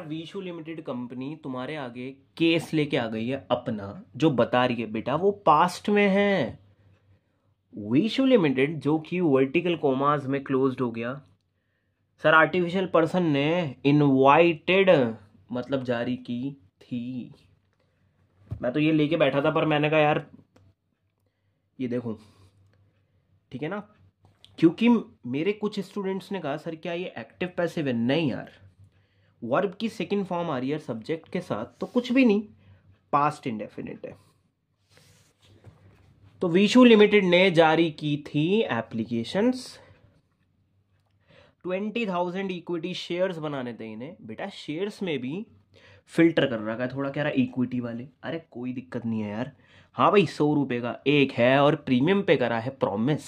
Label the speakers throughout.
Speaker 1: Vishu limited company तुम्हारे आगे case लेके आ गई है अपना जो बता रही है बेटा वो पास्ट में है विशु लिमिटेड जो कि वर्टिकल कोमाज में क्लोज्ड हो गया सर आर्टिफिशियल पर्सन ने इनवाइटेड मतलब जारी की थी मैं तो ये लेके बैठा था पर मैंने कहा यार ये देखो ठीक है ना क्योंकि मेरे कुछ स्टूडेंट्स ने कहा सर क्या ये एक्टिव पैसिव है नहीं यार वर्ब की सेकेंड फॉर्म आ रही है सब्जेक्ट के साथ तो कुछ भी नहीं पास्ट इंडेफिनेट है तो विशु लिमिटेड ने जारी की थी applications twenty thousand equity shares बनाने थे इन्हें बेटा शेयर्स में भी फिल्टर कर रखा है थोड़ा कह रहा है इक्विटी वाले अरे कोई दिक्कत नहीं है यार हाँ भाई सौ रुपये का एक है और प्रीमियम पे करा है प्रॉमिस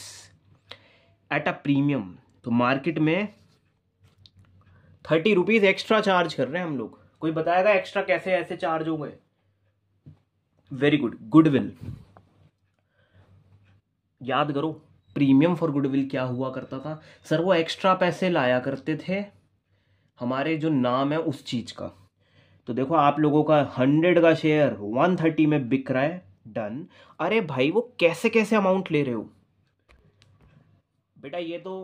Speaker 1: एट अ प्रीमियम तो मार्केट में थर्टी रुपीज एक्स्ट्रा चार्ज कर रहे हैं हम लोग कोई बताएगा एक्स्ट्रा कैसे ऐसे चार्ज हो गए वेरी गुड गुडविल याद करो प्रीमियम फॉर गुडविल क्या हुआ करता था सर वो एक्स्ट्रा पैसे लाया करते थे हमारे जो नाम है उस चीज का तो देखो आप लोगों का हंड्रेड का शेयर वन थर्टी में बिक रहा है डन अरे भाई वो कैसे कैसे अमाउंट ले रहे हो बेटा ये तो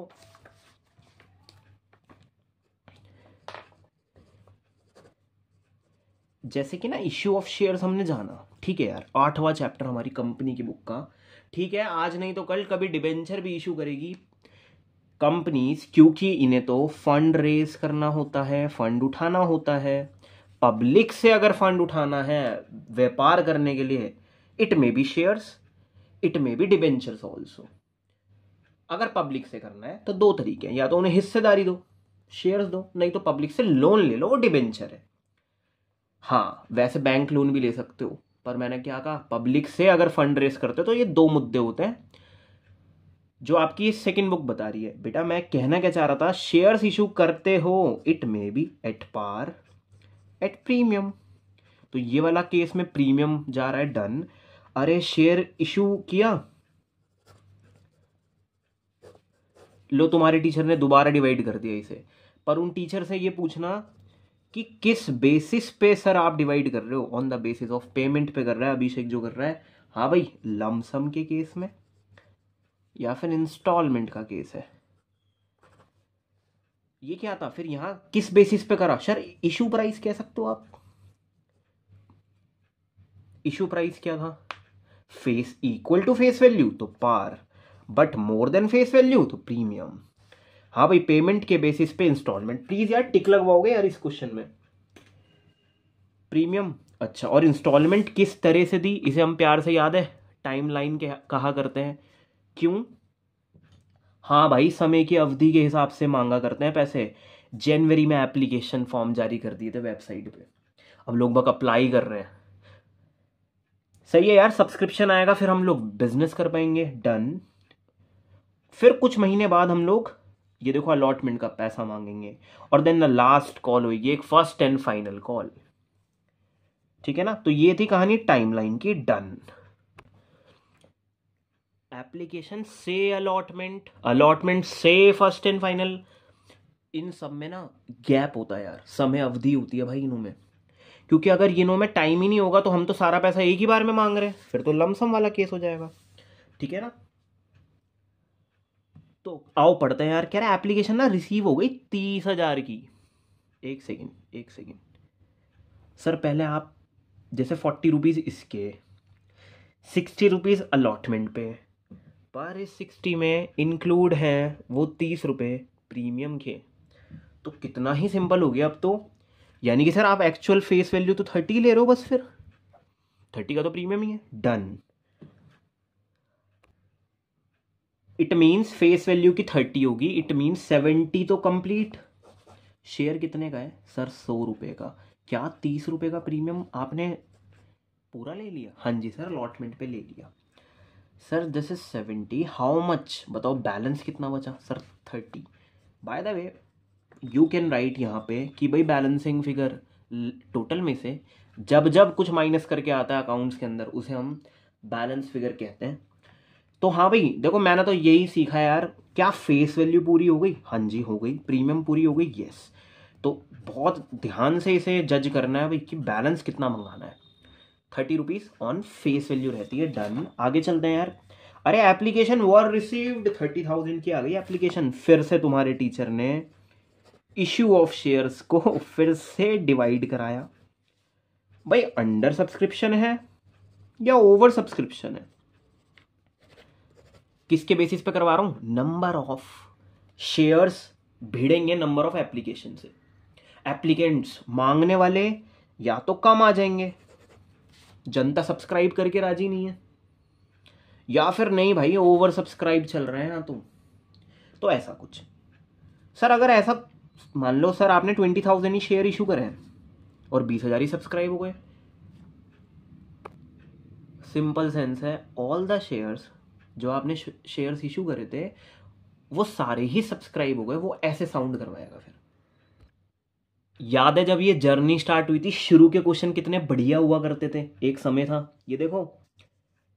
Speaker 1: जैसे कि ना इश्यू ऑफ शेयर्स हमने जाना ठीक है यार आठवां चैप्टर हमारी कंपनी की बुक का ठीक है आज नहीं तो कल कभी डिबेंचर भी इशू करेगी कंपनीज क्योंकि इन्हें तो फंड रेज करना होता है फंड उठाना होता है पब्लिक से अगर फंड उठाना है व्यापार करने के लिए it may be shares it may be debentures also अगर पब्लिक से करना है तो दो तरीके हैं या तो उन्हें हिस्सेदारी दो शेयर्स दो नहीं तो पब्लिक से लोन ले लो वो डिबेंचर है हाँ वैसे बैंक लोन भी ले सकते हो पर मैंने क्या कहा पब्लिक से अगर फंड रेस करते हो तो ये दो मुद्दे होते हैं जो आपकी सेकेंड बुक बता रही है बेटा मैं कहना क्या चाह रहा था शेयर्स इशू करते हो it may be at par at premium तो ये वाला केस में प्रीमियम जा रहा है डन अरे शेयर इशू किया लो तुम्हारे टीचर ने दोबारा डिवाइड कर दिया इसे पर उन टीचर से ये पूछना कि किस बेसिस पे सर आप डिवाइड कर रहे हो on the basis of payment pay कर रहा है अभिषेक जो कर रहा है हाँ भाई लमसम के केस में या फिर इंस्टॉलमेंट का केस है ये क्या था फिर यहां किस बेसिस पे करा सर इशू प्राइस कह सकते हो आप इशू प्राइस क्या था face equal to face value तो par but more than face value तो प्रीमियम हाँ भाई पेमेंट के बेसिस पे इंस्टॉलमेंट प्लीज़ यार टिक लगवाओगे यार इस क्वेश्चन में प्रीमियम अच्छा और इंस्टॉलमेंट किस तरह से दी इसे हम प्यार से याद है टाइम लाइन के कहा करते हैं क्यों हाँ भाई समय की अवधि के हिसाब से मांगा करते हैं पैसे जनवरी में एप्लीकेशन फॉर्म जारी कर दिए थे वेबसाइट पे अब लोग बक अप्लाई कर रहे हैं सही है यार सब्सक्रिप्शन आएगा फिर हम लोग बिजनेस कर पाएंगे डन फिर कुछ महीने बाद हम लोग ये देखो अलॉटमेंट का पैसा मांगेंगे और देन द लास्ट कॉल होगी एक फर्स्ट एंड फाइनल कॉल ठीक है ना तो ये थी कहानी टाइमलाइन की डन एप्लीकेशन से अलॉटमेंट अलॉटमेंट से फर्स्ट एंड फाइनल इन सब में ना गैप होता है यार समय अवधि होती है भाई इनों में क्योंकि अगर इनों में टाइम ही नहीं होगा तो हम तो सारा पैसा एक ही बार में मांग रहे हैं फिर तो लमसम वाला केस हो जाएगा ठीक है ना तो आओ पढ़ते हैं यार कह रहा है एप्लीकेशन ना रिसीव हो गई तीस हज़ार की एक सेकेंड एक सेकेंड सर पहले आप जैसे फोर्टी रुपीज़ इसके सिक्सटी रुपीज़ अलॉटमेंट पे पर इस सिक्सटी में इंक्लूड हैं वो तीस रुपये प्रीमियम के तो कितना ही सिंपल हो गया अब तो यानी कि सर आप एक्चुअल फेस वैल्यू तो थर्टी ले रहे हो बस फिर थर्टी का तो प्रीमियम ही है done it means face value की थर्टी होगी इट मीन्स सेवेंटी तो कंप्लीट शेयर कितने का है सर सौ रुपये का क्या तीस रुपये का प्रीमियम आपने पूरा ले लिया हाँ जी सर अलॉटमेंट पे ले लिया sir this is seventy how much बताओ बैलेंस कितना बचा sir thirty by the way you can write यहाँ पे कि भाई बैलेंसिंग फिगर टोटल में से जब जब कुछ माइनस करके आता है अकाउंट्स के अंदर उसे हम बैलेंस फिगर कहते हैं तो हाँ भाई देखो मैंने तो यही सीखा यार क्या फेस वैल्यू पूरी हो गई हाँ जी हो गई प्रीमियम पूरी हो गई यस तो बहुत ध्यान से इसे जज करना है भाई कि बैलेंस कितना मंगाना है thirty rupees on face value रहती है डन आगे चलते हैं यार अरे application were received thirty thousand की आ गई एप्लीकेशन फिर से तुम्हारे टीचर ने इश्यू ऑफ शेयर्स को फिर से डिवाइड कराया भाई अंडर सब्सक्रिप्शन है या ओवर सब्सक्रिप्शन है किसके बेसिस पे करवा रहा हूं नंबर ऑफ शेयर्स भिड़ेंगे नंबर ऑफ एप्लीकेशन से एप्लीकेंट्स मांगने वाले या तो कम आ जाएंगे जनता सब्सक्राइब करके राजी नहीं है या फिर नहीं भाई ओवर सब्सक्राइब चल रहे हैं ना तो। तुम तो ऐसा कुछ सर अगर ऐसा मान लो सर आपने ट्वेंटी थाउजेंड ही शेयर इशू करे हैं और बीस हजार ही सब्सक्राइब हो गए सिंपल सेंस है ऑल द शेयर्स जो आपने शेयर्स इशू करे थे वो सारे ही सब्सक्राइब हो गए वो ऐसे साउंड करवाएगा फिर याद है जब ये जर्नी स्टार्ट हुई थी शुरू के क्वेश्चन कितने बढ़िया हुआ करते थे एक समय था ये देखो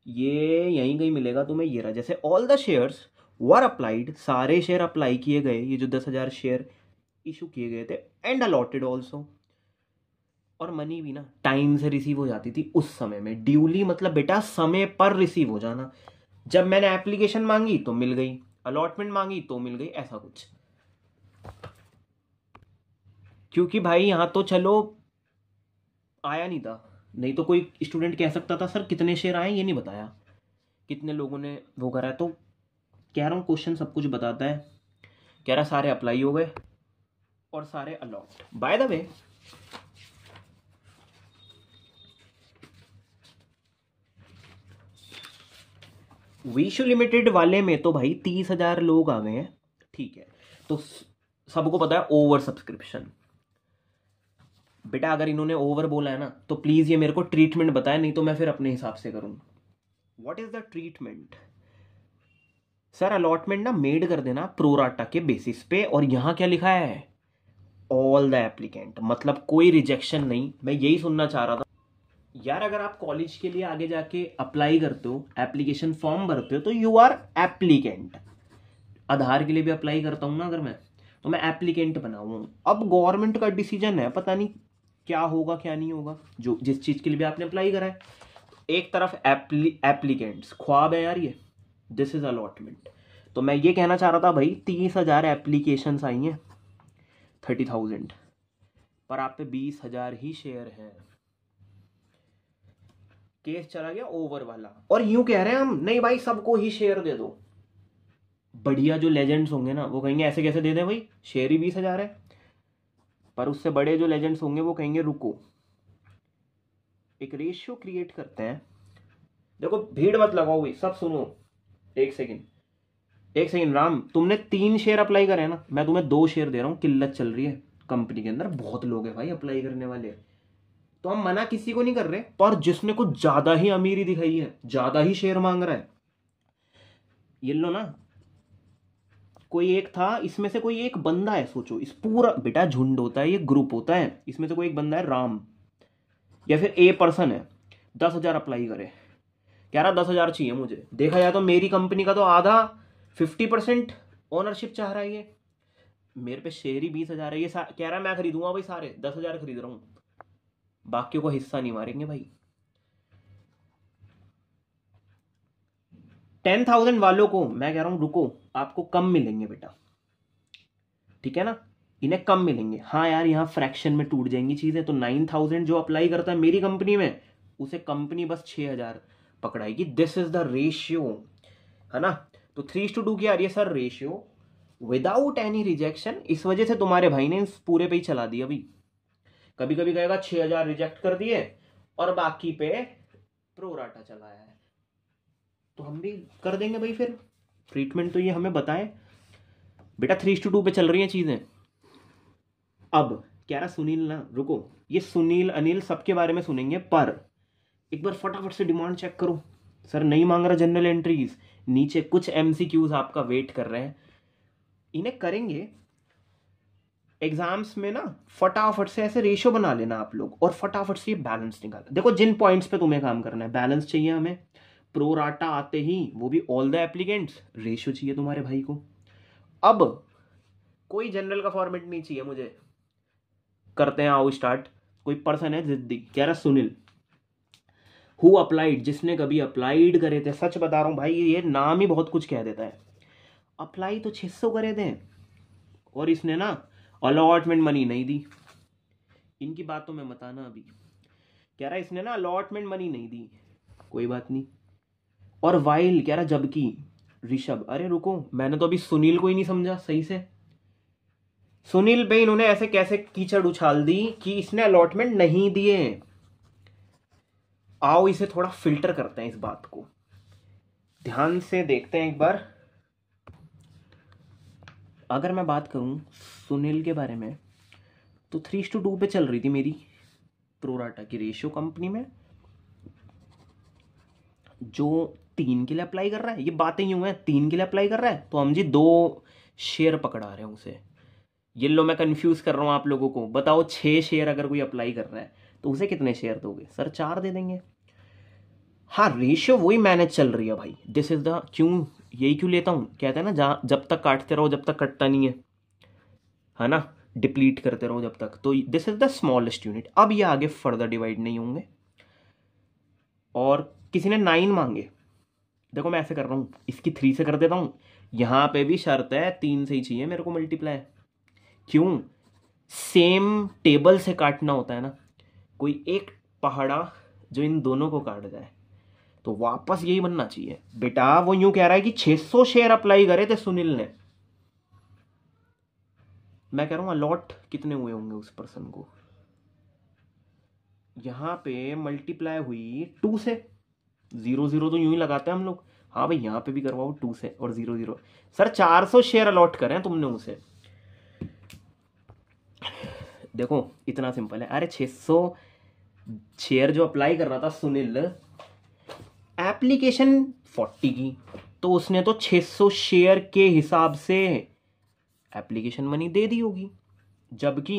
Speaker 1: ये यहीं कहीं मिलेगा तुम्हें ये रहा जैसे all the shares were applied सारे शेयर अप्लाई किए गए ये जो दस हज़ार शेयर इशू किए गए थे एंड अलॉटेड ऑल्सो और मनी भी ना टाइम से रिसीव हो जाती थी उस समय में ड्यूली मतलब बेटा समय पर रिसीव हो जाना जब मैंने एप्लीकेशन मांगी तो मिल गई अलॉटमेंट मांगी तो मिल गई ऐसा कुछ क्योंकि भाई यहाँ तो चलो आया नहीं था नहीं तो कोई स्टूडेंट कह सकता था सर कितने शेयर आए ये नहीं बताया कितने लोगों ने वो करा है तो कह रहा हूँ क्वेश्चन सब कुछ बताता है कह रहा सारे अप्लाई हो गए और सारे allot by the way Vishu limited वाले में तो भाई तीस हजार लोग आ गए हैं ठीक है तो सबको पता है ओवर सब्सक्रिप्शन बेटा अगर इन्होंने ओवर बोला है ना तो प्लीज़ ये मेरे को ट्रीटमेंट बताए नहीं तो मैं फिर अपने हिसाब से करूँ what is the treatment sir allotment ना मेड कर देना प्रोराटा के बेसिस पे और यहाँ क्या लिखा है ऑल द एप्लीकेंट मतलब कोई रिजेक्शन नहीं मैं यही सुनना चाह रहा था यार अगर आप कॉलेज के लिए आगे जाके अप्लाई करते हो एप्लीकेशन फॉर्म भरते हो तो यू आर एप्लीकेंट आधार के लिए भी अप्लाई करता हूँ ना अगर मैं तो मैं एप्लीकेंट बना हुआ अब गवर्नमेंट का डिसीजन है पता नहीं क्या होगा क्या नहीं होगा जो जिस चीज़ के लिए भी आपने अप्लाई करा है एक तरफ एप्लीकेंट्स ख्वाब है यार ये दिस इज़ अलॉटमेंट तो मैं ये कहना चाह रहा था भाई तीस हज़ार एप्लीकेशन आई हैं थर्टी थाउजेंड पर आप पे बीस हज़ार ही शेयर हैं केस चला गया ओवर वाला और यूं कह रहे हैं हम नहीं भाई सबको ही शेयर दे दो बढ़िया जो लेजेंड्स होंगे ना वो कहेंगे ऐसे कैसे दे दें भाई शेयर ही बीस हजार है पर उससे बड़े जो लेजेंड्स होंगे वो कहेंगे रुको एक रेशियो क्रिएट करते हैं देखो भीड़ मत लगाओ भाई सब सुनो एक सेकेंड एक सेकेंड राम तुमने तीन शेयर अप्लाई करे ना मैं तुम्हें दो शेयर दे रहा हूँ किल्लत चल रही है कंपनी के अंदर बहुत लोग हैं भाई अप्लाई करने वाले तो हम मना किसी को नहीं कर रहे पर जिसने कुछ ज़्यादा ही अमीरी दिखाई है ज़्यादा ही शेयर मांग रहा है ये लो ना कोई एक था इसमें से कोई एक बंदा है सोचो इस पूरा बेटा झुंड होता है ये ग्रुप होता है इसमें से कोई एक बंदा है राम या फिर ए पर्सन है दस हज़ार अप्लाई करे कह रहा दस हज़ार चाहिए मुझे देखा जाए तो मेरी कंपनी का तो आधा फिफ्टी परसेंट ओनरशिप चाह रहा है ये मेरे पे शेयर ही बीस हज़ार है ये कह रहा है मैं खरीदूंगा भाई सारे दस हज़ार खरीद रहा हूँ बाकियों को हिस्सा नहीं मारेंगे भाई टेन थाउजेंड वालों को मैं कह रहा हूं रुको आपको कम मिलेंगे बेटा ठीक है ना इन्हें कम मिलेंगे हाँ यार यहाँ फ्रैक्शन में टूट जाएंगी चीज़ें तो नाइन थाउजेंड जो अप्लाई करता है मेरी कंपनी में उसे कंपनी बस छह हज़ार पकड़ाएगी दिस इज़ द रेशियो है ना तो थ्री टू टू की आ रही है sir ratio without any rejection इस वजह से तुम्हारे भाई ने इस पूरे पे ही चला दिया अभी कभी कभी कहेगा छः हजार रिजेक्ट कर दिए और बाकी पे प्रोराटा चलाया है तो हम भी कर देंगे भाई फिर ट्रीटमेंट तो ये हमें बताएं बेटा थ्री टू टू पे चल रही हैं चीज़ें अब क्या ना सुनील ना रुको ये सुनील अनिल सबके बारे में सुनेंगे पर एक बार फटाफट से डिमांड चेक करो सर नहीं मांग रहा जनरल एंट्रीज नीचे कुछ एम आपका वेट कर रहे हैं इन्हें करेंगे एग्जाम्स में ना फटाफट से ऐसे रेशो बना लेना आप लोग और फटाफट से ये बैलेंस निकालना देखो जिन पॉइंट्स पे तुम्हें काम करना है बैलेंस चाहिए हमें प्रोराटा आते ही वो भी ऑल द एप्लीकेंट्स रेशो चाहिए तुम्हारे भाई को अब कोई जनरल का फॉर्मेट नहीं चाहिए मुझे करते हैं आओ स्टार्ट कोई पर्सन है जिद्दी कह रहा सुनील हु अप्लाइड जिसने कभी अप्लाइड करे थे सच बता रहा हूँ भाई ये नाम ही बहुत कुछ कह देता है अप्लाई तो 600 करे थे और इसने ना अलॉटमेंट मनी नहीं दी इनकी बातों में बताना अभी कह रहा इसने ना अलॉटमेंट मनी नहीं दी कोई बात नहीं और वाइल कह रहा जबकि ऋषभ अरे रुको मैंने तो अभी सुनील को ही नहीं समझा सही से सुनील पे इन्होंने ऐसे कैसे कीचड़ उछाल दी कि इसने अलॉटमेंट नहीं दिए आओ इसे थोड़ा फिल्टर करते हैं इस बात को ध्यान से देखते हैं एक बार अगर मैं बात करूँ सुनील के बारे में तो थ्री टू टू पे चल रही थी मेरी प्रोराटा की रेशियो कंपनी में जो तीन के लिए अप्लाई कर रहा है ये बातें यूँ हैं तीन के लिए अप्लाई कर रहा है तो हम जी दो शेयर पकड़ा रहे हैं उसे ये लो मैं कंफ्यूज कर रहा हूँ आप लोगों को बताओ छः शेयर अगर कोई अप्लाई कर रहा है तो उसे कितने शेयर दोगे सर चार दे देंगे हाँ रेशियो वही मैनेज चल रही है भाई दिस इज़ द क्यों यही क्यों लेता हूँ कहते हैं ना जहाँ जब तक काटते रहो जब तक कटता नहीं है है ना डिप्लीट करते रहो जब तक तो this is the smallest unit अब ये आगे फर्दर डिवाइड नहीं होंगे और किसी ने नाइन मांगे देखो मैं ऐसे कर रहा हूँ इसकी थ्री से कर देता हूँ यहाँ पे भी शर्त है तीन से ही चाहिए मेरे को मल्टीप्लाई क्यों सेम टेबल से काटना होता है ना कोई एक पहाड़ा जो इन दोनों को काट जाए तो वापस यही बनना चाहिए बेटा वो यूं कह रहा है कि 600 शेयर अप्लाई करे थे सुनील ने मैं कह रहा हूं अलॉट कितने हुए होंगे उस पर्सन को यहां पे मल्टीप्लाई हुई टू से जीरो जीरो तो यूं ही लगाते हैं हम लोग हाँ भाई यहाँ पे भी करवाओ टू से और जीरो जीरो सर चार सौ शेयर अलॉट करे तुमने उसे देखो इतना सिंपल है अरे 600 शेयर जो अप्लाई कर रहा था सुनील एप्लीकेशन फोर्टी की तो उसने तो 600 शेयर के हिसाब से एप्लीकेशन मनी दे दी होगी जबकि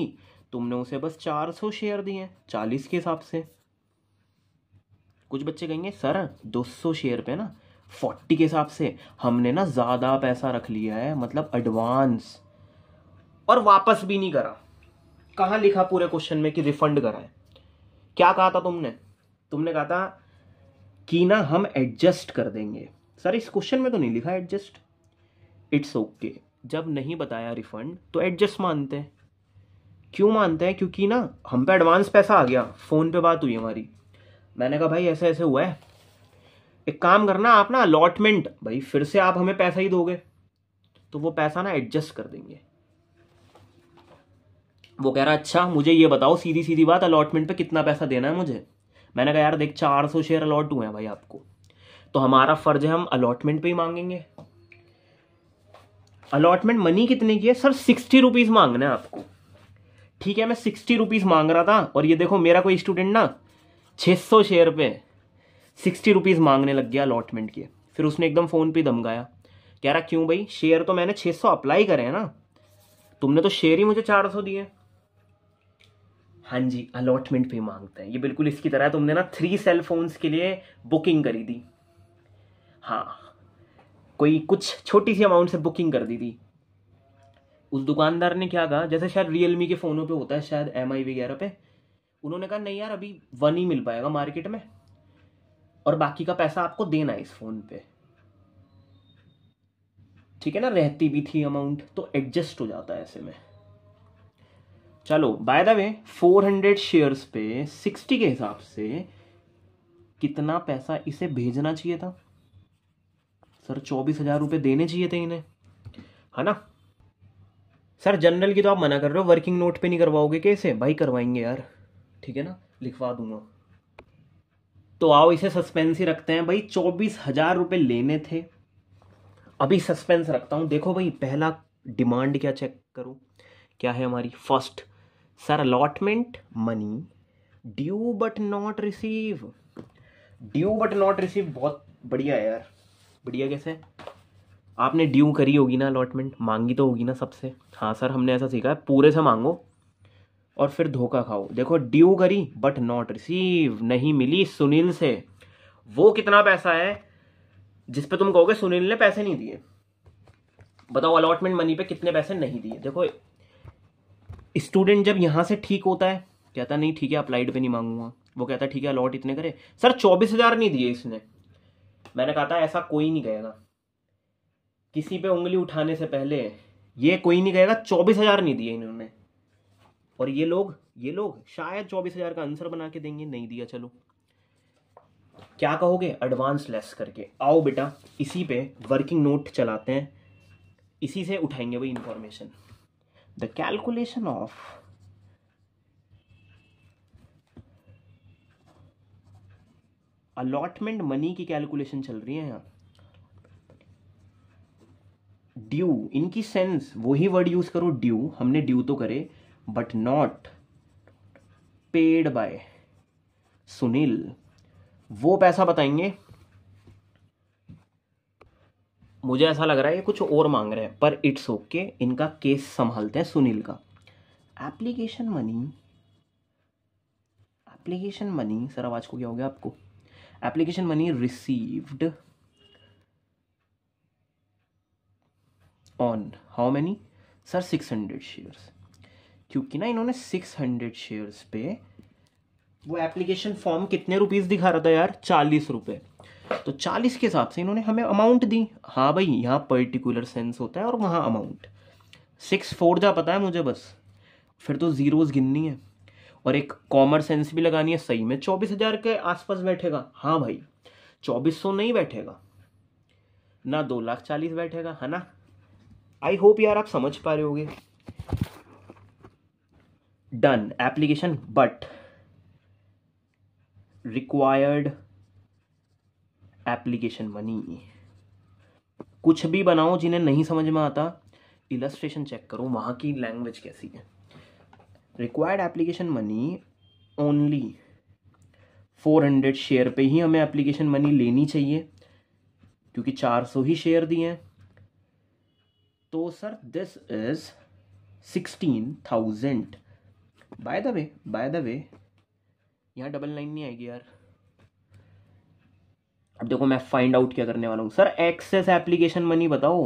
Speaker 1: तुमने उसे बस 400 शेयर दिए चालीस के हिसाब से कुछ बच्चे कहेंगे सर 200 शेयर पे ना 40 के हिसाब से हमने ना ज़्यादा पैसा रख लिया है मतलब एडवांस और वापस भी नहीं करा कहाँ लिखा पूरे क्वेश्चन में कि रिफंड करा है क्या कहा था तुमने तुमने कहा था कि ना हम एडजस्ट कर देंगे सर इस क्वेश्चन में तो नहीं लिखा एडजस्ट इट्स ओके जब नहीं बताया रिफंड तो एडजस्ट मानते हैं क्यों मानते हैं क्योंकि ना हम पे एडवांस पैसा आ गया फ़ोन पे बात हुई हमारी मैंने कहा भाई ऐसे ऐसे हुआ है एक काम करना आप ना अलॉटमेंट भाई फिर से आप हमें पैसा ही दोगे तो वो पैसा ना एडजस्ट कर देंगे वो कह रहा अच्छा मुझे ये बताओ सीधी सीधी बात अलॉटमेंट पे कितना पैसा देना है मुझे मैंने कहा यार देख चार सौ शेयर अलॉट हुए हैं भाई आपको तो हमारा फर्ज है हम अलॉटमेंट पे ही मांगेंगे अलॉटमेंट मनी कितने की है सर सिक्सटी रुपीज़ मांगना है आपको ठीक है मैं सिक्सटी रुपीज़ मांग रहा था और ये देखो मेरा कोई स्टूडेंट ना छः सौ शेयर पे सिक्सटी रुपीज़ मांगने लग गया अलॉटमेंट के फिर उसने एकदम फ़ोन पे दमगाया कह रहा क्यों भाई शेयर तो मैंने छः सौ अप्लाई करे हैं ना तुमने तो शेयर ही मुझे चार सौ दिए हाँ जी अलॉटमेंट पे मांगते हैं ये बिल्कुल इसकी तरह तुमने ना थ्री सेल फोन्स के लिए बुकिंग करी थी हाँ कोई कुछ छोटी सी अमाउंट से बुकिंग कर दी थी उस दुकानदार ने क्या कहा जैसे शायद रियलमी के फ़ोनों पे होता है शायद एम आई वगैरह पे उन्होंने कहा नहीं यार अभी वन ही मिल पाएगा मार्केट में और बाकी का पैसा आपको देना है इस फ़ोन पे ठीक है ना रहती भी थी अमाउंट तो एडजस्ट हो जाता है ऐसे में चलो बाय द वे 400 शेयर्स पे 60 के हिसाब से कितना पैसा इसे भेजना चाहिए था सर चौबीस हजार रुपये देने चाहिए थे इन्हें है ना सर जनरल की तो आप मना कर रहे हो वर्किंग नोट पे नहीं करवाओगे कैसे भाई करवाएंगे यार ठीक है ना लिखवा दूंगा तो आओ इसे सस्पेंस ही रखते हैं भाई चौबीस हजार रुपये लेने थे अभी सस्पेंस रखता हूँ देखो भाई पहला डिमांड क्या चेक करूँ क्या है हमारी first sir allotment money due but not receive due but not receive बहुत बढ़िया है यार बढ़िया कैसे आपने ड्यू करी होगी ना अलॉटमेंट मांगी तो होगी ना सबसे हाँ सर हमने ऐसा सीखा है पूरे से मांगो और फिर धोखा खाओ देखो ड्यू करी बट नॉट रिसीव नहीं मिली सुनील से वो कितना पैसा है जिस पे तुम कहोगे सुनील ने पैसे नहीं दिए बताओ अलॉटमेंट मनी पे कितने पैसे नहीं दिए देखो स्टूडेंट जब यहाँ से ठीक होता है कहता नहीं ठीक है अप्लाइड पे नहीं मांगूंगा वो कहता ठीक है अलॉट इतने करे सर चौबीस हज़ार नहीं दिए इसने मैंने कहा था ऐसा कोई नहीं कहेगा किसी पे उंगली उठाने से पहले ये कोई नहीं कहेगा चौबीस हज़ार नहीं दिए इन्होंने और ये लोग ये लोग शायद चौबीस हज़ार का आंसर बना के देंगे नहीं दिया चलो क्या कहोगे एडवांस लेस करके आओ बेटा इसी पे वर्किंग नोट चलाते हैं इसी से उठाएंगे वही information the calculation of allotment money की कैलकुलेशन चल रही है यहाँ ड्यू इनकी सेंस वही वर्ड यूज करो ड्यू हमने ड्यू तो करे but not paid by Sunil वो पैसा बताएंगे मुझे ऐसा लग रहा है ये कुछ और मांग रहे हैं पर इट्स ओके okay, इनका केस संभालते हैं सुनील का application money application money sir आवाज को क्या हो गया आपको application money received on how many sir six hundred shares क्योंकि ना इन्होंने सिक्स हंड्रेड शेयर्स पे वो एप्लीकेशन फॉर्म कितने रुपीज़ दिखा रहा था यार चालीस रुपये तो चालीस के हिसाब से इन्होंने हमें अमाउंट दी हाँ भाई यहाँ पर्टिकुलर सेंस होता है और वहाँ अमाउंट सिक्स फोर जा पता है मुझे बस फिर तो ज़ीरोज़ गिननी है और एक कॉमर सेंस भी लगानी है सही में चौबीस हज़ार के आसपास बैठेगा हाँ भाई चौबीस सौ नहीं बैठेगा ना दो लाख चालीस बैठेगा है ना आई होप यार आप समझ पा रहे गे done application but required application money कुछ भी बनाओ जिन्हें नहीं समझ में आता इलस्ट्रेशन चेक करो वहाँ की लैंग्वेज कैसी है required application money only four hundred share पे ही हमें एप्लीकेशन मनी लेनी चाहिए क्योंकि चार सौ ही शेयर दिए हैं तो sir this is sixteen thousand by the way by the way यहाँ डबल लाइन नहीं आएगी यार अब देखो मैं फाइंड आउट क्या करने वाला हूँ सर एक्सेस एप्लीकेशन मनी बताओ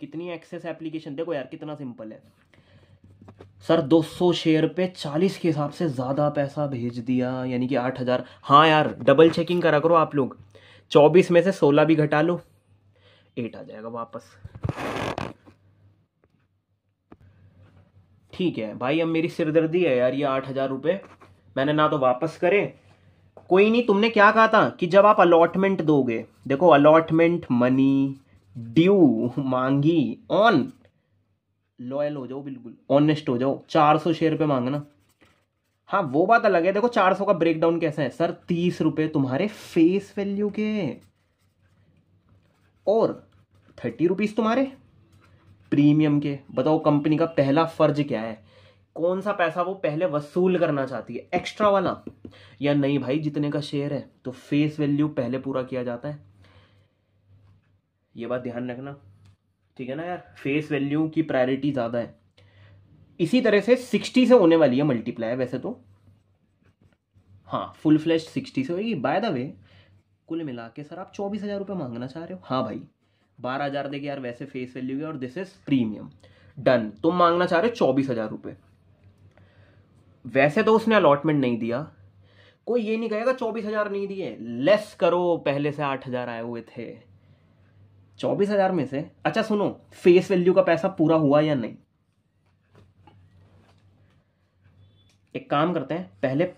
Speaker 1: कितनी एक्सेस एप्लीकेशन देखो यार कितना सिंपल है सर 200 शेयर पे 40 के हिसाब से ज़्यादा पैसा भेज दिया यानी कि 8000 हाँ यार डबल चेकिंग करा करो आप लोग 24 में से 16 भी घटा लो 8 आ जाएगा वापस ठीक है भाई अब मेरी सिरदर्दी है यार ये आठ हज़ार रुपये मैंने ना तो वापस करे कोई नहीं तुमने क्या कहा था कि जब आप अलॉटमेंट दोगे देखो अलॉटमेंट मनी ड्यू मांगी ऑन लॉयल हो जाओ बिल्कुल ऑनेस्ट हो जाओ चार सौ शेयर पे मांगना हाँ वो बात अलग है देखो चार सौ का ब्रेकडाउन कैसा है सर तीस रुपये तुम्हारे फेस वैल्यू के और थर्टी रुपीज़ तुम्हारे प्रीमियम के बताओ कंपनी का पहला फर्ज क्या है कौन सा पैसा वो पहले वसूल करना चाहती है एक्स्ट्रा वाला या नहीं भाई जितने का शेयर है तो फेस वैल्यू पहले पूरा किया जाता है ये बात ध्यान रखना ठीक है ना यार फेस वैल्यू की प्रायोरिटी ज़्यादा है इसी तरह से सिक्सटी से होने वाली है मल्टीप्लाई वैसे तो हाँ फुल फ्लैश सिक्सटी से होगी बाय द वे कुल मिला के सर आप चौबीस हज़ार रुपये मांगना चाह रहे हो हाँ भाई बारह हज़ार देखिए यार वैसे फेस वैल्यू है और दिस इज़ प्रीमियम डन तुम मांगना चाह रहे हो चौबीस हज़ार रुपये वैसे तो उसने अलॉटमेंट नहीं दिया कोई ये नहीं कहेगा चौबीस हजार नहीं दिए लेस करो पहले से आठ हजार आए हुए थे चौबीस हजार में से अच्छा सुनो फेस वैल्यू का पैसा पूरा हुआ या नहीं एक काम करते हैं पहले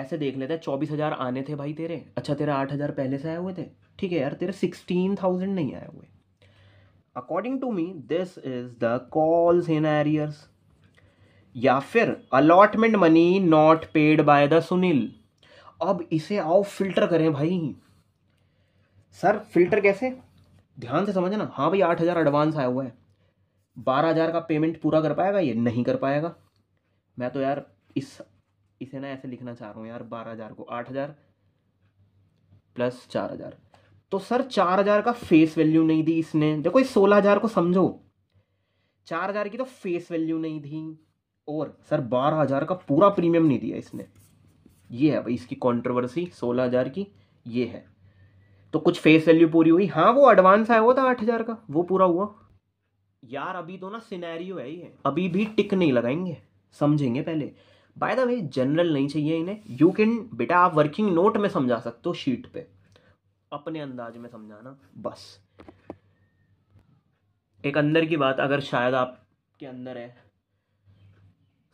Speaker 1: ऐसे देख लेते हैं चौबीस हजार आने थे भाई तेरे अच्छा तेरा आठ हजार पहले से आए हुए थे ठीक है यार तेरे सिक्सटीन थाउजेंड नहीं आए हुए according to me this is the calls in arrears या फिर allotment money not paid by the Sunil अब इसे आओ फिल्टर करें भाई सर फिल्टर कैसे ध्यान से समझना हाँ भाई आठ हज़ार एडवांस आया हुआ है बारह हज़ार का पेमेंट पूरा कर पाएगा ये नहीं कर पाएगा मैं तो यार इस इसे ना ऐसे लिखना चाह रहा हूँ यार बारह हज़ार को आठ हज़ार प्लस चार हज़ार तो सर चार हज़ार का फेस वैल्यू नहीं दी इसने देखो इस सोलह हज़ार को समझो चार हज़ार की तो फेस वैल्यू नहीं दी और सर बारह हज़ार का पूरा प्रीमियम नहीं दिया इसने ये है भाई इसकी कंट्रोवर्सी सोलह हज़ार की ये है तो कुछ फेस वैल्यू पूरी हुई हाँ वो एडवांस आया हुआ था आठ हज़ार का वो पूरा हुआ यार अभी तो ना सिनेरियो है ही है अभी भी टिक नहीं लगाएंगे समझेंगे पहले बाय द वे जनरल नहीं चाहिए इन्हें यू कैन बेटा आप वर्किंग नोट में समझा सकते हो शीट पे अपने अंदाज में समझाना बस एक अंदर की बात अगर शायद आपके अंदर है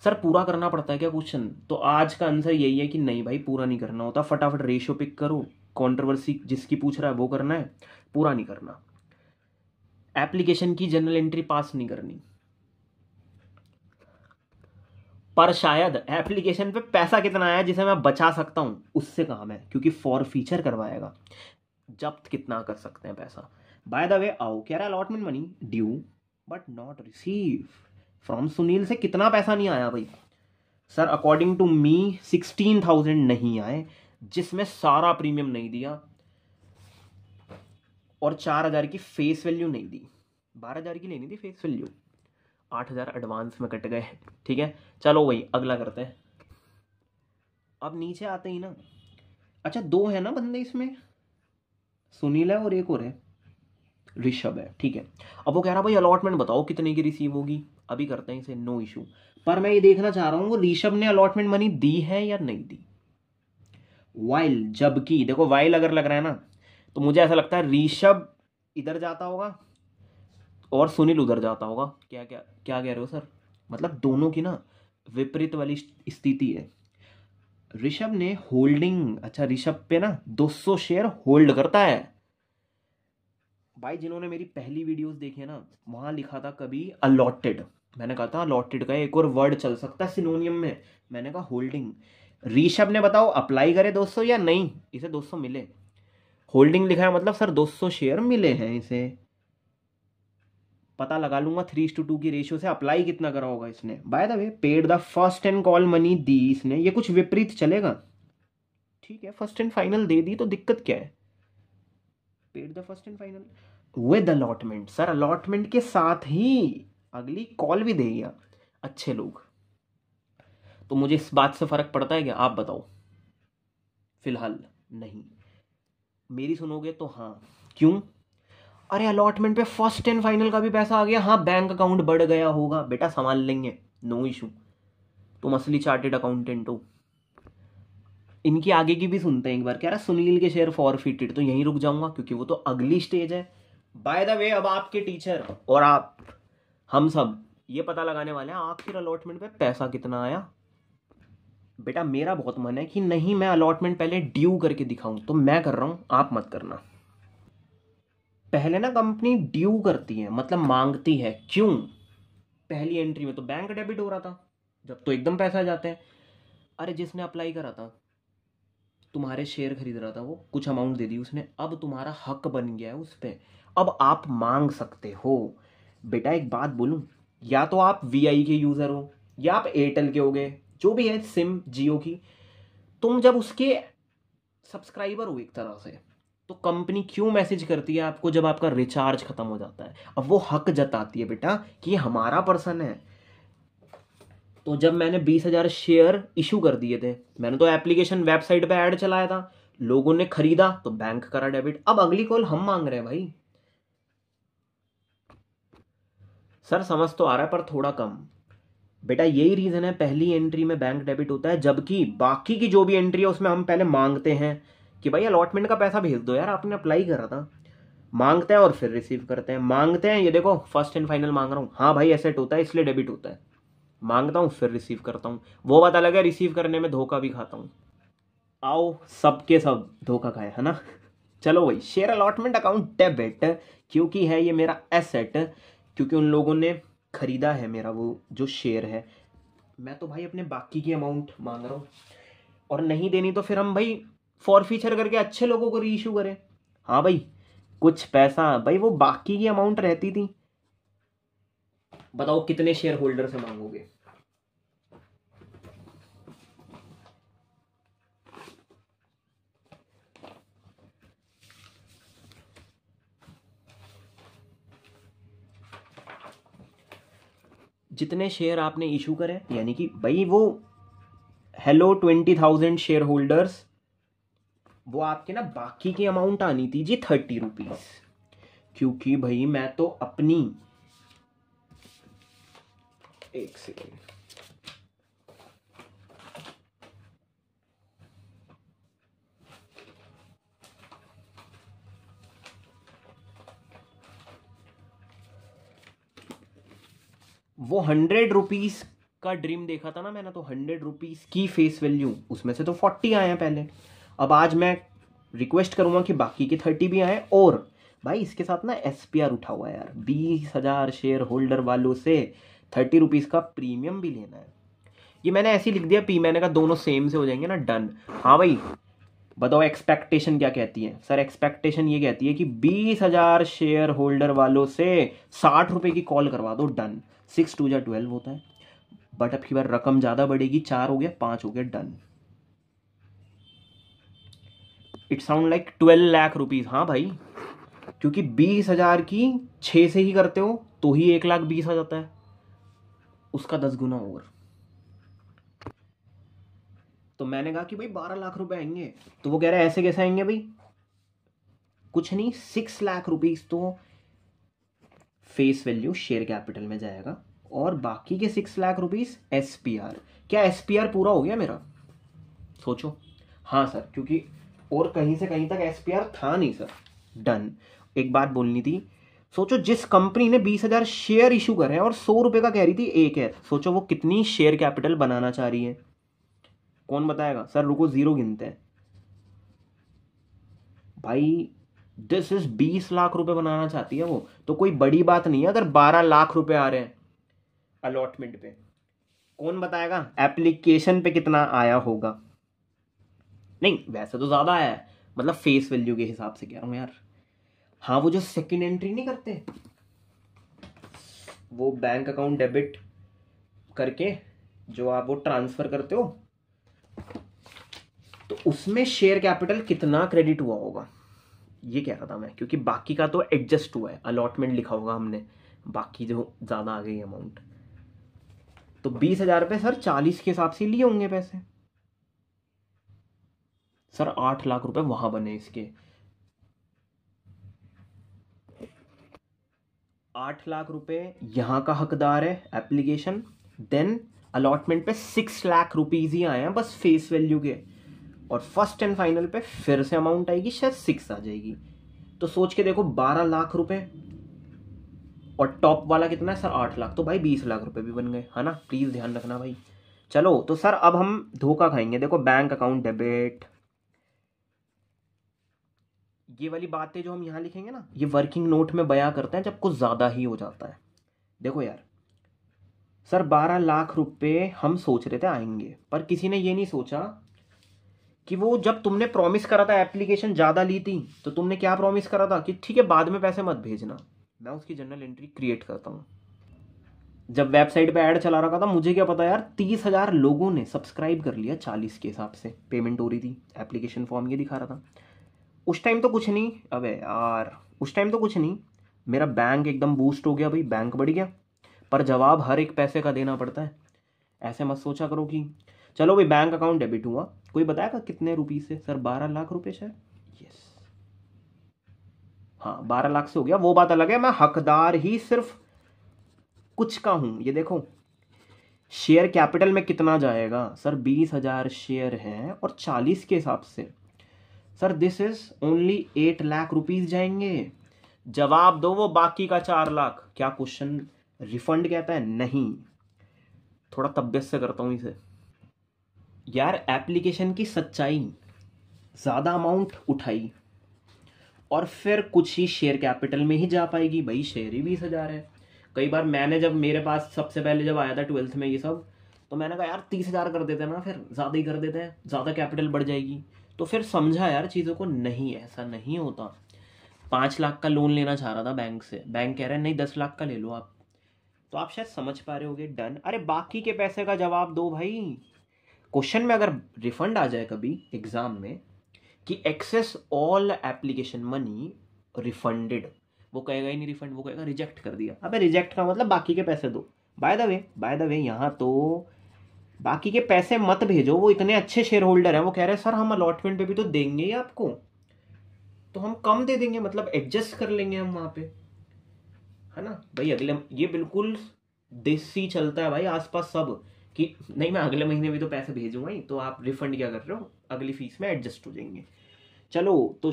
Speaker 1: सर पूरा करना पड़ता है क्या क्वेश्चन तो आज का आंसर यही है कि नहीं भाई पूरा नहीं करना होता फटाफट रेशियो पिक करो कंट्रोवर्सी जिसकी पूछ रहा है वो करना है पूरा नहीं करना एप्लीकेशन की जनरल एंट्री पास नहीं करनी पर शायद एप्लीकेशन पे पैसा कितना आया जिसे मैं बचा सकता हूं उससे काम है क्योंकि फॉर फीचर करवाएगा जब्त कितना कर सकते हैं पैसा बाय द वे आओ कह रहा allotment money due but not receive from Sunil से कितना पैसा नहीं आया भाई sir according to me sixteen thousand नहीं आए जिसमें सारा प्रीमियम नहीं दिया और चार हज़ार की फेस वैल्यू नहीं दी बारह हज़ार की लेनी थी फेस वैल्यू आठ हज़ार एडवांस में कट गए ठीक है चलो वही अगला करते हैं अब नीचे आते ही ना अच्छा दो है ना बंदे इसमें सुनील है और एक और है ऋषभ है ठीक है अब वो कह रहा भाई अलॉटमेंट बताओ कितने की रिसीव होगी अभी करते हैं इसे नो इशू पर मैं ये देखना चाह रहा हूँ वो ऋषभ ने अलॉटमेंट मनी दी है या नहीं दी वाइल जबकि देखो वाइल अगर लग रहा है ना तो मुझे ऐसा लगता है ऋषभ इधर जाता होगा और सुनील उधर जाता होगा क्या क्या क्या कह रहे हो सर मतलब दोनों की ना विपरीत वाली स्थिति है ऋषभ ने होल्डिंग अच्छा ऋषभ पे ना 200 शेयर होल्ड करता है भाई जिन्होंने मेरी पहली वीडियोस देखी है ना वहाँ लिखा था कभी अलॉटेड मैंने कहा था अलॉटेड का एक और वर्ड चल सकता है सिनोनियम में मैंने कहा होल्डिंग ऋषभ ने बताओ अप्लाई करे 200 या नहीं इसे 200 मिले होल्डिंग लिखा है मतलब सर 200 शेयर मिले हैं इसे पता लगा लूंगा थ्री टू टू की रेशियो से अप्लाई कितना करा होगा इसने by the way paid the first and call money दी इसने ये कुछ विपरीत चलेगा ठीक है फर्स्ट एंड फाइनल दे दी तो दिक्कत क्या है paid the first and final with allotment sir allotment के साथ ही अगली कॉल भी देगी अच्छे लोग तो मुझे इस बात से फ़र्क पड़ता है क्या आप बताओ फिलहाल नहीं मेरी सुनोगे तो हाँ क्यों अरे अलॉटमेंट पे फर्स्ट एंड फाइनल का भी पैसा आ गया हाँ बैंक अकाउंट बढ़ गया होगा बेटा संभाल लेंगे नो इशू तुम असली चार्टेड अकाउंटेंट हो इनकी आगे की भी सुनते हैं एक बार कह रहा सुनील के शेयर फॉर फिटेड तो यहीं रुक जाऊंगा क्योंकि वो तो अगली स्टेज है बाय द वे अब आपके टीचर और आप हम सब ये पता लगाने वाले हैं आखिर अलॉटमेंट पे पैसा कितना आया बेटा मेरा बहुत मन है कि नहीं मैं अलॉटमेंट पहले ड्यू करके दिखाऊं तो मैं कर रहा हूं आप मत करना पहले ना कंपनी ड्यू करती है मतलब मांगती है क्यों पहली एंट्री में तो बैंक डेबिट हो रहा था जब तो एकदम पैसा जाते हैं अरे जिसने अप्लाई करा था तुम्हारे शेयर खरीद रहा था वो कुछ अमाउंट दे दी उसने अब तुम्हारा हक बन गया है उस पर अब आप मांग सकते हो बेटा एक बात बोलूँ या तो आप वी आई के यूज़र हो या आप एयरटेल के हो गए जो भी है सिम जियो की तुम जब उसके सब्सक्राइबर हो एक तरह से तो कंपनी क्यों मैसेज करती है आपको जब आपका रिचार्ज खत्म हो जाता है अब वो हक जताती है बेटा कि ये हमारा पर्सन है तो जब मैंने बीस हज़ार शेयर इशू कर दिए थे मैंने तो एप्लीकेशन वेबसाइट पे ऐड चलाया था लोगों ने खरीदा तो बैंक करा डेबिट अब अगली कॉल हम मांग रहे हैं भाई सर समझ तो आ रहा है पर थोड़ा कम बेटा यही रीज़न है पहली एंट्री में बैंक डेबिट होता है जबकि बाकी की जो भी एंट्री है उसमें हम पहले मांगते हैं कि भाई अलॉटमेंट का पैसा भेज दो यार आपने अप्लाई करा था मांगते हैं और फिर रिसीव करते हैं मांगते हैं ये देखो फर्स्ट एंड फाइनल मांग रहा हूँ हाँ भाई एसेट होता है इसलिए डेबिट होता है मांगता हूँ फिर रिसीव करता हूँ वो बात अलग है रिसीव करने में धोखा भी खाता हूँ आओ सबके सब धोखा खाए है ना चलो भाई शेयर अलॉटमेंट अकाउंट डेबिट क्योंकि है ये मेरा एसेट क्योंकि उन लोगों ने खरीदा है मेरा वो जो शेयर है मैं तो भाई अपने बाकी की अमाउंट मांग रहा हूँ और नहीं देनी तो फिर हम भाई फॉर फीचर करके अच्छे लोगों को रीइशू करें हाँ भाई कुछ पैसा भाई वो बाकी की अमाउंट रहती थी बताओ कितने शेयर होल्डर से मांगोगे जितने शेयर आपने इशू करे यानी कि भाई वो hello twenty thousand share holders वो आपके ना बाकी की अमाउंट आनी थी जी थर्टी रुपीज़ क्योंकि भाई मैं तो अपनी एक सेकेंड वो हंड्रेड रुपीज का ड्रीम देखा था ना मैंने तो हंड्रेड रुपीज की फेस वैल्यू उसमें से तो फोर्टी आए हैं पहले अब आज मैं रिक्वेस्ट करूंगा कि बाकी के थर्टी भी आए और भाई इसके साथ ना एसपीआर उठा हुआ है यार बीस हज़ार शेयर होल्डर वालों से थर्टी रुपीज़ का प्रीमियम भी लेना है ये मैंने ऐसे ही लिख दिया पी मैंने कहा दोनों सेम से हो जाएंगे ना डन हाँ भाई बताओ एक्सपेक्टेशन क्या कहती है सर एक्सपेक्टेशन ये कहती है कि बीस हज़ार शेयर होल्डर वालों से साठ रुपये की कॉल करवा दो डन सिक्स टू या ट्वेल्व होता है बट अब की बार रकम ज़्यादा बढ़ेगी चार हो गया पाँच हो गया done it sound like twelve lakh rupees हाँ भाई क्योंकि बीस हज़ार की छः से ही करते हो तो ही एक लाख बीस आ जाता है उसका दस गुना और तो मैंने कहा कि भाई बारह लाख रुपए आएंगे तो वो कह रहा है ऐसे कैसे आएंगे भाई कुछ नहीं सिक्स लाख रुपीज तो फेस वैल्यू शेयर कैपिटल में जाएगा और बाकी के सिक्स लाख रुपीज एस क्या एस पूरा हो गया मेरा सोचो हाँ सर क्योंकि और कहीं से कहीं तक एस था नहीं सर डन एक बात बोलनी थी सोचो जिस कंपनी ने बीस हजार शेयर इशू करे हैं और सौ रुपए का कह रही थी एक है सोचो वो कितनी शेयर कैपिटल बनाना चाह रही है कौन बताएगा सर रुको जीरो गिनते हैं भाई दिस इज बीस लाख रुपए बनाना चाहती है वो तो कोई बड़ी बात नहीं है अगर बारह लाख रुपए आ रहे हैं अलॉटमेंट पे कौन बताएगा एप्लीकेशन पे कितना आया होगा नहीं वैसे तो ज़्यादा आया है मतलब फेस वैल्यू के हिसाब से कह रहा हूँ यार हाँ वो जो सेकेंड एंट्री नहीं करते वो बैंक अकाउंट डेबिट करके जो आप वो ट्रांसफर करते हो तो उसमें शेयर कैपिटल कितना क्रेडिट हुआ होगा ये कह रहा था मैं क्योंकि बाकी का तो एडजस्ट हुआ है अलॉटमेंट लिखा होगा हमने बाकी जो ज़्यादा आ गई अमाउंट तो बीस हज़ार रुपये सर चालीस के हिसाब से लिए होंगे पैसे सर आठ लाख रुपए वहां बने इसके आठ लाख रुपए यहाँ का हकदार है एप्लीकेशन देन अलॉटमेंट पे सिक्स लाख रुपीज़ ही आए हैं बस फेस वैल्यू के और फर्स्ट एंड फाइनल पे फिर से अमाउंट आएगी शायद सिक्स आ जाएगी तो सोच के देखो बारह लाख रुपए और टॉप वाला कितना है सर आठ लाख तो भाई बीस लाख रुपए भी बन गए है ना प्लीज़ ध्यान रखना भाई चलो तो सर अब हम धोखा खाएंगे देखो बैंक अकाउंट डेबिट ये वाली बातें जो हम यहाँ लिखेंगे ना ये वर्किंग नोट में बयां करते हैं जब कुछ ज़्यादा ही हो जाता है देखो यार सर बारह लाख रुपए हम सोच रहे थे आएंगे पर किसी ने ये नहीं सोचा कि वो जब तुमने प्रॉमिस करा था एप्लीकेशन ज़्यादा ली थी तो तुमने क्या प्रॉमिस करा था कि ठीक है बाद में पैसे मत भेजना मैं उसकी जर्नल एंट्री क्रिएट करता हूँ जब वेबसाइट पे ऐड चला रखा था मुझे क्या पता यार तीस हज़ार लोगों ने सब्सक्राइब कर लिया चालीस के हिसाब से पेमेंट हो रही थी एप्लीकेशन फॉर्म ये दिखा रहा था उस टाइम तो कुछ नहीं अबे यार उस टाइम तो कुछ नहीं मेरा बैंक एकदम बूस्ट हो गया भाई बैंक बढ़ गया पर जवाब हर एक पैसे का देना पड़ता है ऐसे मत सोचा करो कि चलो भाई बैंक अकाउंट डेबिट हुआ कोई बताएगा कितने रुपीज से सर बारह लाख रुपए शायद यस हाँ बारह लाख से हो गया वो बात अलग है मैं हकदार ही सिर्फ कुछ का हूँ ये देखो शेयर कैपिटल में कितना जाएगा सर बीस हजार शेयर हैं और चालीस के हिसाब से sir this is only eight lakh rupees जाएंगे जवाब दो वो बाकी का चार लाख क्या क्वेश्चन रिफंड कहता है नहीं थोड़ा तबियत से करता हूँ इसे यार एप्लीकेशन की सच्चाई ज़्यादा अमाउंट उठाई और फिर कुछ ही शेयर कैपिटल में ही जा पाएगी भाई शेयर ही बीस हज़ार है कई बार मैंने जब मेरे पास सबसे पहले जब आया था ट्वेल्थ में ये सब तो मैंने कहा यार तीस हज़ार कर देते हैं ना फिर ज़्यादा ही कर देते हैं ज़्यादा कैपिटल बढ़ जाएगी तो फिर समझा यार चीज़ों को नहीं ऐसा नहीं होता पाँच लाख का लोन लेना चाह रहा था बैंक से बैंक कह रहे हैं नहीं दस लाख का ले लो आप तो आप शायद समझ पा रहे होगे डन अरे बाकी के पैसे का जवाब दो भाई क्वेश्चन में अगर रिफंड आ जाए कभी एग्ज़ाम में कि excess all application money refunded वो कहेगा ही नहीं रिफंड वो कहेगा रिजेक्ट कर दिया अबे रिजेक्ट का मतलब बाकी के पैसे दो by the way by the way यहाँ तो बाकी के पैसे मत भेजो वो इतने अच्छे शेयर होल्डर हैं वो कह रहे हैं सर हम अलॉटमेंट पे भी तो देंगे ही आपको तो हम कम दे देंगे मतलब एडजस्ट कर लेंगे हम वहाँ पे है ना भाई अगले ये बिल्कुल देसी चलता है भाई आसपास सब कि नहीं मैं अगले महीने भी तो पैसे भेजूंगा ही तो आप रिफंड क्या कर रहे हो अगली फीस में एडजस्ट हो जाएंगे चलो तो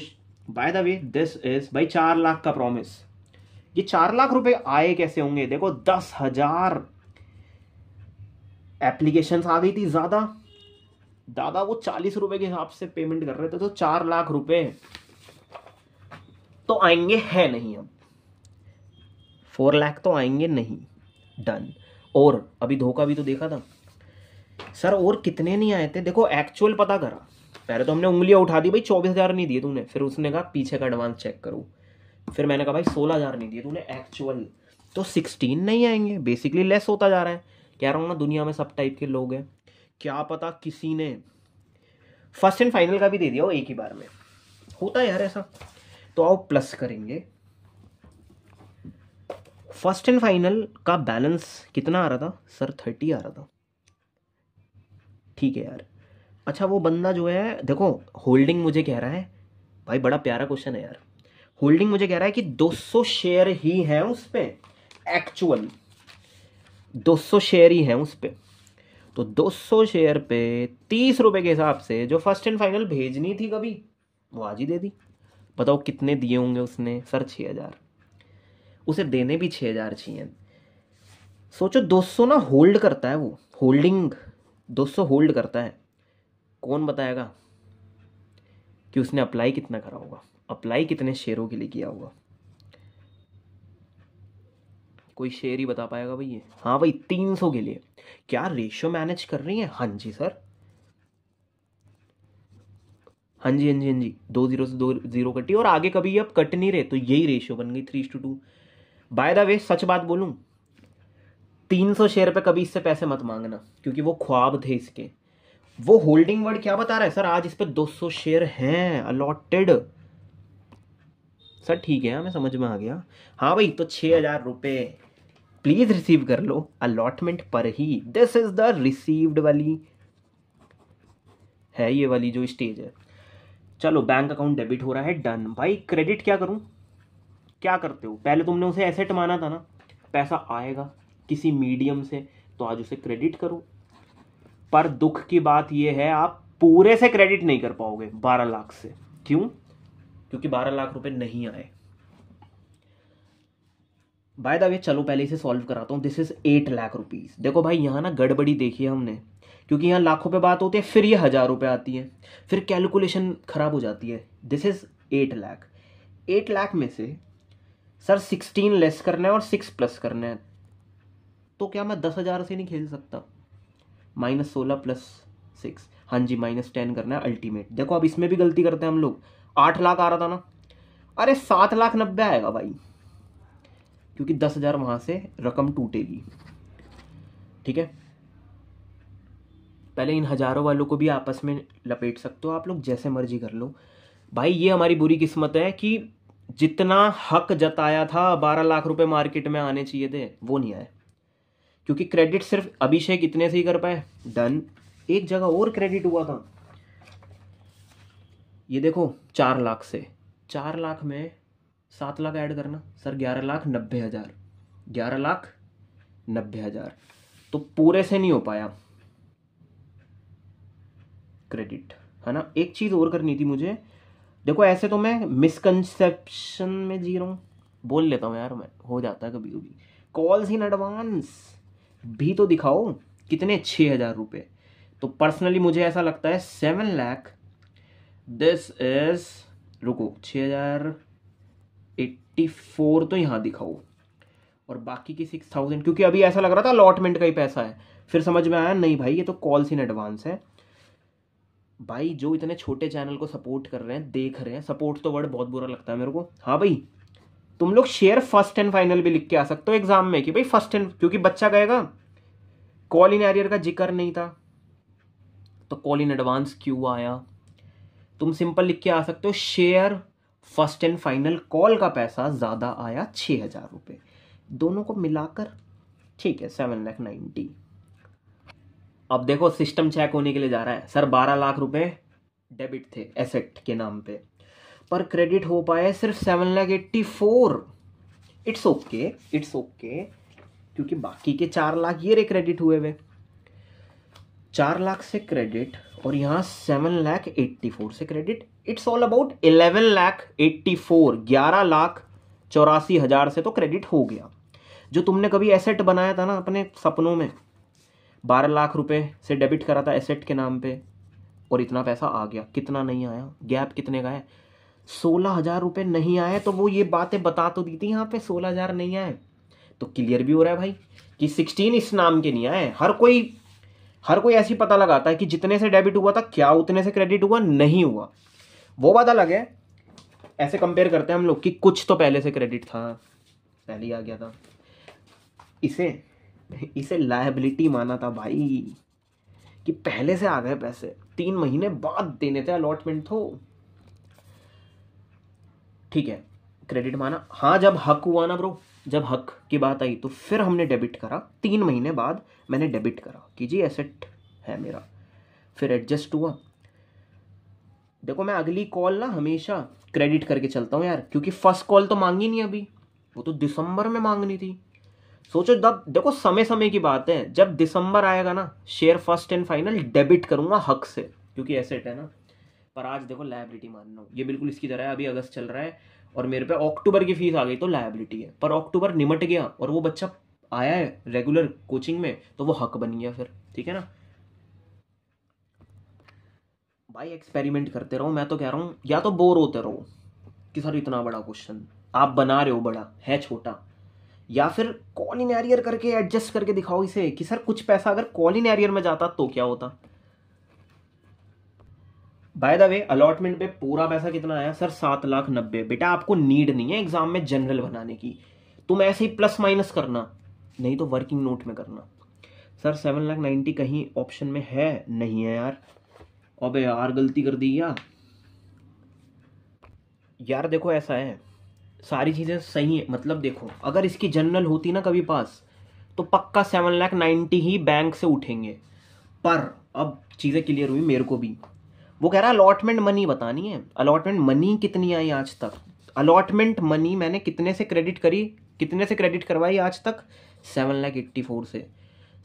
Speaker 1: by the way this is भाई चार लाख का प्रॉमिस ये चार लाख रुपए आए कैसे होंगे देखो दस हजार एप्लीकेशंस आ गई थी ज़्यादा दादा वो चालीस रुपए के हिसाब से पेमेंट कर रहे थे तो चार लाख रुपए तो आएंगे है नहीं अब फोर लाख तो आएंगे नहीं डन और अभी धोखा भी तो देखा था सर और कितने नहीं आए थे देखो एक्चुअल पता करा पहले तो हमने उंगलियां उठा दी भाई चौबीस हज़ार नहीं दिए तूने फिर उसने कहा पीछे का एडवांस चेक करो फिर मैंने कहा भाई सोलह हज़ार नहीं दिए तूने एक्चुअल तो सिक्सटीन नहीं आएंगे बेसिकली लेस होता जा रहा है कह रहा हूँ ना दुनिया में सब टाइप के लोग हैं क्या पता किसी ने फर्स्ट एंड फाइनल का भी दे दिया हो एक ही बार में होता है यार ऐसा तो आओ प्लस करेंगे फर्स्ट एंड फाइनल का बैलेंस कितना आ रहा था सर थर्टी आ रहा था ठीक है यार अच्छा वो बंदा जो है देखो होल्डिंग मुझे कह रहा है भाई बड़ा प्यारा क्वेश्चन है यार होल्डिंग मुझे कह रहा है कि 200 शेयर ही हैं उस पर एक्चुअल 200 शेयर ही हैं उस पर तो 200 शेयर पे तीस रुपए के हिसाब से जो फर्स्ट एंड फाइनल भेजनी थी कभी वो आज ही दे दी बताओ कितने दिए होंगे उसने सर छः हज़ार उसे देने भी छः हज़ार चाहिए सोचो 200 ना होल्ड करता है वो होल्डिंग 200 होल्ड करता है कौन बताएगा कि उसने अप्लाई कितना करा होगा अप्लाई कितने शेयरों के लिए किया होगा कोई शेयर ही बता पाएगा भाई ये हाँ भाई तीन सौ के लिए क्या रेशियो मैनेज कर रही है हाँ जी सर हाँ जी हाँ जी हाँ जी दो जीरो से दो जीरो कटी और आगे कभी अब कट नहीं रहे तो यही रेशियो बन गई three two two by the way सच बात बोलूँ तीन सौ शेयर पे कभी इससे पैसे मत मांगना क्योंकि वो ख्वाब थे इसके वो होल्डिंग वर्ड क्या बता रहा है सर आज इस पर दो सौ शेयर हैं अलॉटेड सर ठीक है हाँ, मैं समझ में आ गया हाँ भाई तो छः हज़ार रुपये प्लीज़ रिसीव कर लो अलॉटमेंट पर ही दिस इज़ द रिसीव्ड वाली है ये वाली जो स्टेज है चलो बैंक अकाउंट डेबिट हो रहा है डन भाई क्रेडिट क्या करूँ क्या करते हो पहले तुमने उसे एसेट माना था ना पैसा आएगा किसी मीडियम से तो आज उसे क्रेडिट करो पर दुख की बात यह है आप पूरे से क्रेडिट नहीं कर पाओगे बारह लाख से क्यों क्योंकि बारह लाख रुपए नहीं आए बाय द वे चलो पहले इसे सॉल्व कराता हूँ this is eight lakh rupees देखो भाई यहाँ ना गड़बड़ी देखी है हमने क्योंकि यहाँ लाखों पे बात होती है फिर ये हज़ार रुपये आती है फिर कैलकुलेशन ख़राब हो जाती है this is eight lakh eight lakh में से सर सिक्सटीन लेस करना है और सिक्स प्लस करना है तो क्या मैं दस हज़ार से नहीं खेल सकता माइनस सोलह प्लस सिक्स हाँ जी माइनस टेन करना है अल्टीमेट देखो अब इसमें भी गलती करते हैं हम लोग आठ लाख आ रहा था ना अरे सात लाख नब्बे आएगा भाई क्योंकि दस हज़ार वहाँ से रकम टूटेगी ठीक है पहले इन हज़ारों वालों को भी आपस में लपेट सकते हो आप लोग जैसे मर्जी कर लो भाई ये हमारी बुरी किस्मत है कि जितना हक जताया था बारह लाख रुपए मार्केट में आने चाहिए थे वो नहीं आए क्योंकि क्रेडिट सिर्फ अभिषेक इतने से ही कर पाए डन एक जगह और क्रेडिट हुआ था ये देखो चार लाख से चार लाख में सात लाख ऐड करना सर ग्यारह लाख नब्बे हज़ार ग्यारह लाख नब्बे हज़ार तो पूरे से नहीं हो पाया क्रेडिट है ना एक चीज़ और करनी थी मुझे देखो ऐसे तो मैं मिसकंसेप्शन में जी रहा हूँ बोल लेता हूँ यार मैं हो जाता है कभी कभी कॉल्स इन एडवांस भी तो दिखाओ कितने छः हज़ार रुपये तो पर्सनली मुझे ऐसा लगता है सेवन लैख दिस इज़ रुको छः हज़ार एट्टी फोर तो यहाँ दिखाओ और बाकी की सिक्स थाउजेंड क्योंकि अभी ऐसा लग रहा था अलॉटमेंट का ही पैसा है फिर समझ में आया नहीं भाई ये तो कॉल्स इन एडवांस है भाई जो इतने छोटे चैनल को सपोर्ट कर रहे हैं देख रहे हैं सपोर्ट तो वर्ड बहुत बुरा लगता है मेरे को हाँ भाई तुम लोग शेयर फर्स्ट एंड फाइनल भी लिख के आ सकते हो एग्जाम में कि भाई फर्स्ट एंड क्योंकि बच्चा कहेगा कॉल इन एरियर का जिक्र नहीं था तो कॉल इन एडवांस क्यों आया तुम सिंपल लिख के आ सकते हो share first and final call का पैसा ज़्यादा आया छः हज़ार रुपये दोनों को मिलाकर ठीक है सेवन लाख नाइन्टी अब देखो सिस्टम चेक होने के लिए जा रहा है सर बारह लाख रुपए डेबिट थे एसेट के नाम पे पर क्रेडिट हो पाए सिर्फ seven lakh eighty four it's okay it's okay क्योंकि बाकी के चार लाख ये रे क्रेडिट हुए हुए चार लाख से क्रेडिट और यहाँ सेवन लाख एट्टी फोर से credit it's all about eleven lakh eighty four ग्यारह लाख चौरासी हज़ार से तो क्रेडिट हो गया जो तुमने कभी एसेट बनाया था ना अपने सपनों में बारह लाख रुपए से डेबिट करा था एसेट के नाम पे और इतना पैसा आ गया कितना नहीं आया गैप कितने का है सोलह हज़ार रुपये नहीं आए तो वो ये बातें बता तो दी थी यहाँ पे सोलह हज़ार नहीं आए तो क्लियर भी हो रहा है भाई कि सिक्सटीन इस नाम के नहीं आए हर कोई हर कोई ऐसी पता लगाता है कि जितने से डेबिट हुआ था क्या उतने से क्रेडिट हुआ नहीं हुआ वो बात अलग है ऐसे कंपेयर करते हैं हम लोग कि कुछ तो पहले से क्रेडिट था पहले ही आ गया था इसे इसे लाइबिलिटी माना था भाई कि पहले से आ गए पैसे तीन महीने बाद देने थे अलॉटमेंट तो ठीक है क्रेडिट माना हाँ जब हक हुआ ना ब्रो जब हक की बात आई तो फिर हमने डेबिट करा तीन महीने बाद मैंने डेबिट करा कि जी एसेट है मेरा फिर एडजस्ट हुआ देखो मैं अगली कॉल ना हमेशा क्रेडिट करके चलता हूँ यार क्योंकि फर्स्ट कॉल तो मांगी नहीं अभी वो तो दिसंबर में मांगनी थी सोचो जब देखो समय समय की बात है जब दिसंबर आएगा ना share first and final debit करूंगा हक से क्योंकि एसेट है ना पर आज देखो लाइबिलिटी मान रहा हूँ ये बिल्कुल इसकी तरह है अभी अगस्त चल रहा है और मेरे पे अक्टूबर की फीस आ गई तो लाइबिलिटी है पर अक्टूबर निमट गया और वो बच्चा आया है रेगुलर कोचिंग में तो वो हक बन गया फिर ठीक है ना भाई एक्सपेरिमेंट करते रहो मैं तो कह रहा हूँ या तो बोर होते रहो कि सर इतना बड़ा क्वेश्चन आप बना रहे हो बड़ा है छोटा या फिर कॉलिन एरियर करके एडजस्ट करके दिखाओ इसे कि सर कुछ पैसा अगर कॉलिन एरियर में जाता तो क्या होता बाय द वे अलॉटमेंट पे पूरा पैसा कितना आया सर सात लाख नब्बे बेटा आपको नीड नहीं है एग्जाम में जनरल बनाने की तुम ऐसे ही प्लस माइनस करना नहीं तो वर्किंग नोट में करना सर सेवन लाख नाइन्टी कहीं ऑप्शन में है नहीं है यार अबे यार गलती कर दी या। यार देखो ऐसा है सारी चीज़ें सही है मतलब देखो अगर इसकी जनरल होती ना कभी पास तो पक्का सेवन लैख नाइन्टी ही बैंक से उठेंगे पर अब चीज़ें क्लियर हुई मेरे को भी वो कह रहा है अलॉटमेंट मनी बतानी है अलॉटमेंट मनी कितनी आई आज तक अलॉटमेंट मनी मैंने कितने से क्रेडिट करी कितने से क्रेडिट करवाई आज तक सेवन लैख एट्टी फोर से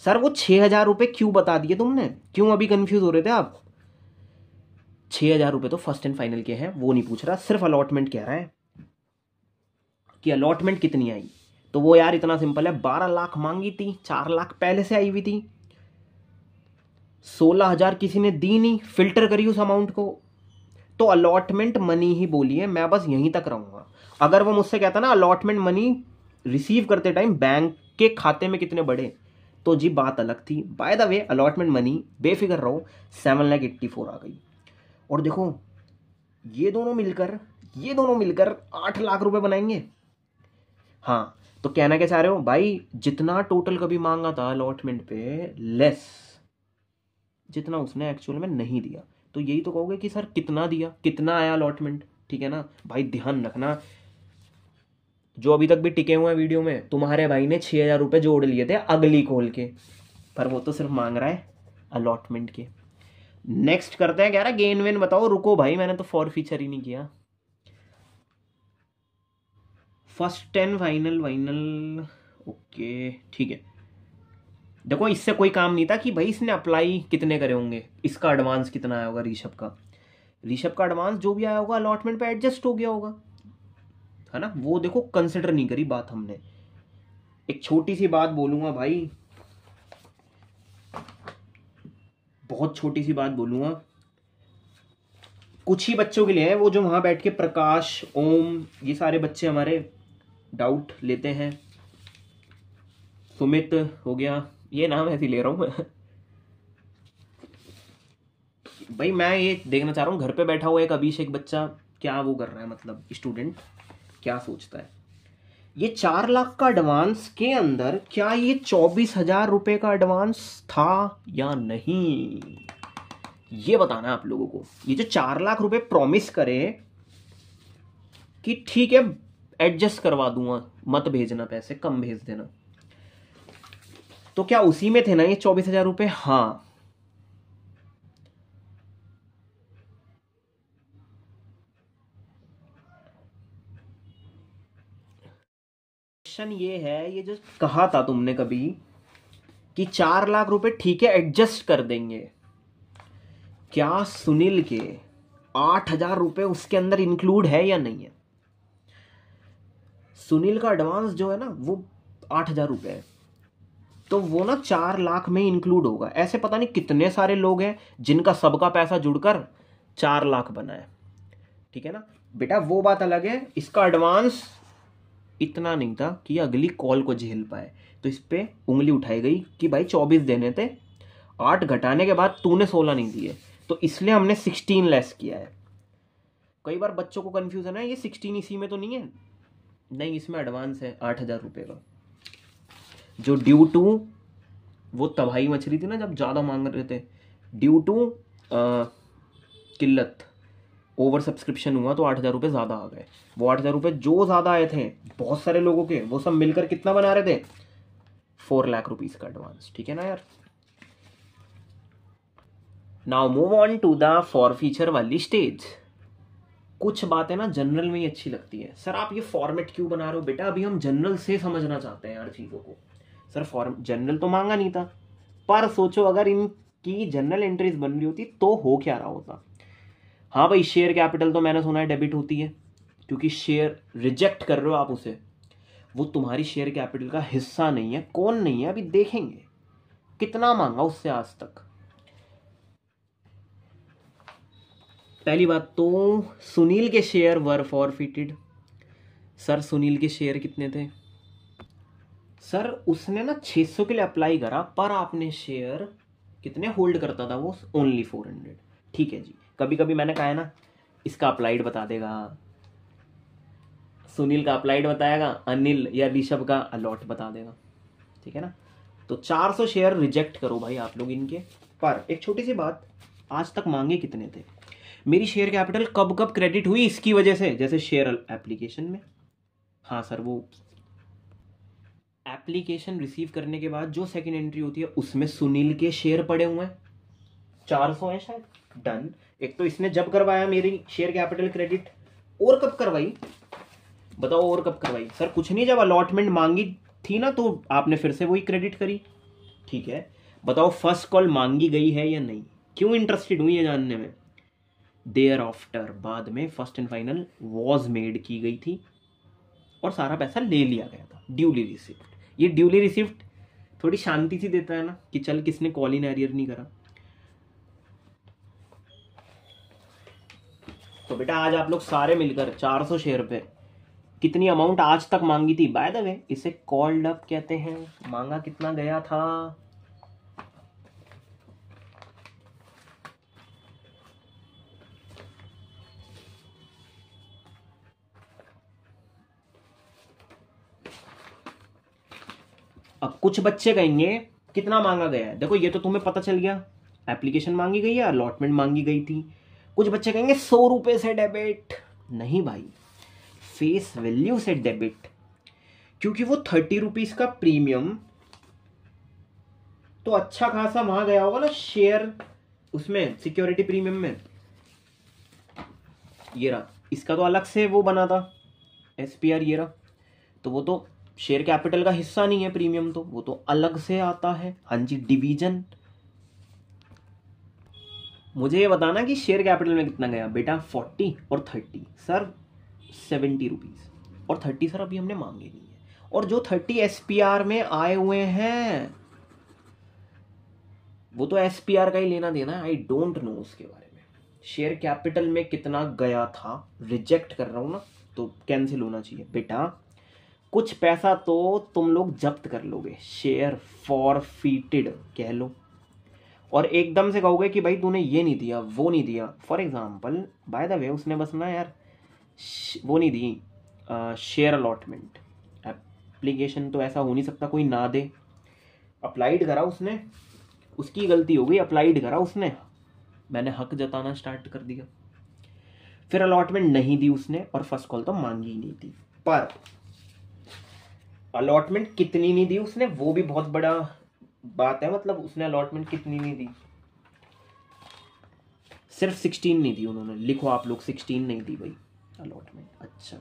Speaker 1: सर वो छः हज़ार रुपये क्यों बता दिए तुमने क्यों अभी कन्फ्यूज़ हो रहे थे आप छह हज़ार रुपए तो फर्स्ट एंड फाइनल के हैं वो नहीं पूछ रहा सिर्फ अलॉटमेंट कह रहा है कि अलॉटमेंट कितनी आई तो वो यार इतना सिंपल है बारह लाख मांगी थी चार लाख पहले से आई हुई थी सोलह हज़ार किसी ने दी नहीं फिल्टर करी उस अमाउंट को तो अलॉटमेंट मनी ही बोलिए मैं बस यहीं तक रहूंगा अगर वो मुझसे कहता ना अलॉटमेंट मनी रिसीव करते टाइम बैंक के खाते में कितने बड़े तो जी बात अलग थी by the way allotment money बेफिक्र रहो सेवन लैख एट्टी फोर आ गई और देखो ये दोनों मिलकर ये दोनों मिलकर आठ लाख रुपए बनाएंगे हाँ तो कहना क्या चाह रहे हो भाई जितना टोटल कभी मांगा था अलॉटमेंट पे लेस जितना उसने एक्चुअल में नहीं दिया तो यही तो कहोगे कि सर कितना दिया कितना आया अलॉटमेंट ठीक है ना भाई ध्यान रखना जो अभी तक भी टिके हुए हैं वीडियो में तुम्हारे भाई ने छः हज़ार रुपये जोड़ लिए थे अगली कॉल के पर वो तो सिर्फ मांग रहा है अलॉटमेंट के नेक्स्ट करते हैं कह रहा गेन वेन बताओ रुको भाई मैंने तो फॉर फीचर ही नहीं किया first ten final final okay ठीक है देखो इससे कोई काम नहीं था कि भाई इसने अप्लाई कितने करे होंगे इसका एडवांस कितना आया होगा ऋषभ का ऋषभ का एडवांस जो भी आया होगा अलॉटमेंट पे एडजस्ट हो गया होगा है ना वो देखो कंसिडर नहीं करी बात हमने एक छोटी सी बात बोलूंगा भाई बहुत छोटी सी बात बोलूँगा कुछ ही बच्चों के लिए है वो जो वहाँ बैठ के प्रकाश ओम ये सारे बच्चे हमारे डाउट लेते हैं सुमित हो गया ये नाम ऐसे ले रहा हूँ मैं भाई मैं ये देखना चाह रहा हूँ घर पे बैठा हुआ एक अभिषेक बच्चा क्या वो कर रहा है मतलब स्टूडेंट क्या सोचता है ये चार लाख का एडवांस के अंदर क्या ये चौबीस हजार रुपए का एडवांस था या नहीं ये बताना है आप लोगों को ये जो चार लाख रुपए प्रॉमिस करे कि ठीक है एडजस्ट करवा दूंगा मत भेजना पैसे कम भेज देना तो क्या उसी में थे ना ये चौबीस हजार रुपए हाँ क्वेश्चन ये है ये जो कहा था तुमने कभी कि चार लाख रुपए ठीक है एडजस्ट कर देंगे क्या सुनील के आठ हजार रुपये उसके अंदर इंक्लूड है या नहीं है सुनील का एडवांस जो है ना वो आठ हजार रुपये है तो वो ना चार लाख में इंक्लूड होगा ऐसे पता नहीं कितने सारे लोग हैं जिनका सबका पैसा जुड़कर चार लाख बना है ठीक है ना बेटा वो बात अलग है इसका एडवांस इतना नहीं था कि अगली कॉल को झेल पाए तो इस पर उंगली उठाई गई कि भाई चौबीस देने थे आठ घटाने के बाद तूने सोलह नहीं दिए तो इसलिए हमने सिक्सटीन लेस किया है कई बार बच्चों को कन्फ्यूज़न है ये सिक्सटीन इसी में तो नहीं है नहीं इसमें एडवांस है आठ हज़ार रुपये का जो ड्यू टू वो तबाही मच रही थी ना जब ज़्यादा मांग रहे थे ड्यू टू किल्लत ओवर सब्सक्रिप्शन हुआ तो आठ हज़ार रुपये ज़्यादा आ गए वो आठ हज़ार रुपये जो ज़्यादा आए थे बहुत सारे लोगों के वो सब मिलकर कितना बना रहे थे फोर लाख रुपीज़ का एडवांस ठीक है ना यार now move on to the forfeiture वाली स्टेज कुछ बातें ना जनरल में ही अच्छी लगती है सर आप ये फॉर्मेट क्यों बना रहे हो बेटा अभी हम जनरल से समझना चाहते हैं हर चीज़ों को सर फॉर्म जनरल तो मांगा नहीं था पर सोचो अगर इनकी जनरल एंट्रीज बन रही होती तो हो क्या रहा होता हाँ भाई शेयर कैपिटल तो मैंने सुना है डेबिट होती है क्योंकि शेयर रिजेक्ट कर रहे हो आप उसे वो तुम्हारी शेयर कैपिटल का हिस्सा नहीं है कौन नहीं है अभी देखेंगे कितना मांगा उससे आज तक पहली बात तो सुनील के share were forfeited sir Sunil के शेयर कितने थे सर उसने ना 600 के लिए अप्लाई करा पर आपने शेयर कितने होल्ड करता था वो ओनली 400 ठीक है जी कभी कभी मैंने कहा है ना इसका अप्लाइड बता देगा सुनील का अप्लाइड बताएगा अनिल या ऋषभ का अलॉट बता देगा ठीक है ना तो 400 शेयर रिजेक्ट करो भाई आप लोग इनके पर एक छोटी सी बात आज तक मांगे कितने थे मेरी शेयर कैपिटल कब कब क्रेडिट हुई इसकी वजह से जैसे शेयर एप्लीकेशन में हाँ सर वो एप्लीकेशन रिसीव करने के बाद जो सेकंड एंट्री होती है उसमें सुनील के शेयर पड़े हुए हैं चार सौ हैं शायद डन एक तो इसने जब करवाया मेरी शेयर कैपिटल क्रेडिट और कब करवाई बताओ और कब करवाई सर कुछ नहीं जब अलॉटमेंट मांगी थी ना तो आपने फिर से वही क्रेडिट करी ठीक है बताओ फर्स्ट कॉल मांगी गई है या नहीं क्यों इंटरेस्टेड हुई है जानने में देयर आफ्टर बाद में first and final was made की गई थी और सारा पैसा ले लिया गया था ड्यूली रिसिप्ट ये ड्यूली रिसिप्ट थोड़ी शांति सी देता है ना कि चल किसने कॉल इन एरियर नहीं करा तो बेटा आज आप लोग सारे मिलकर 400 शेयर पे कितनी अमाउंट आज तक मांगी थी बाय द वे इसे कॉल्ड अप कहते हैं मांगा कितना गया था अब कुछ बच्चे कहेंगे कितना मांगा गया है देखो ये तो तुम्हें पता चल गया एप्लीकेशन मांगी गई है अलॉटमेंट मांगी गई थी कुछ बच्चे कहेंगे सौ रुपये से डेबिट नहीं भाई फेस वैल्यू से डेबिट क्योंकि वो थर्टी रुपीज़ का प्रीमियम तो अच्छा खासा वहां गया होगा ना शेयर उसमें सिक्योरिटी प्रीमियम में ये रहा इसका तो अलग से वो बना था एस पी आर ये रहा तो वो तो शेयर कैपिटल का हिस्सा नहीं है प्रीमियम तो वो तो अलग से आता है हाँ जी डिवीजन मुझे ये बताना कि शेयर कैपिटल में कितना गया बेटा फोर्टी और थर्टी सर सेवेंटी रुपीज़ और थर्टी सर अभी हमने मांगे नहीं है और जो थर्टी एस में आए हुए हैं वो तो एस का ही लेना देना है आई डोंट नो उसके बारे में शेयर कैपिटल में कितना गया था रिजेक्ट कर रहा हूँ ना तो कैंसिल होना चाहिए बेटा कुछ पैसा तो तुम लोग जब्त कर लोगे शेयर फॉर फीटेड कह लो और एकदम से कहोगे कि भाई तूने ये नहीं दिया वो नहीं दिया for example by the way उसने बस ना यार वो नहीं दी शेयर अलॉटमेंट एप्लीकेशन तो ऐसा हो नहीं सकता कोई ना दे अप्लाइड करा उसने उसकी गलती हो गई अप्लाइड करा उसने मैंने हक जताना स्टार्ट कर दिया फिर अलॉटमेंट नहीं दी उसने और फर्स्ट कॉल तो मांगी ही नहीं थी पर अलॉटमेंट कितनी नहीं दी उसने वो भी बहुत बड़ा बात है मतलब उसने अलॉटमेंट कितनी नहीं दी सिर्फ सिक्सटीन नहीं दी उन्होंने लिखो आप लोग सिक्सटीन नहीं दी भाई अलॉटमेंट अच्छा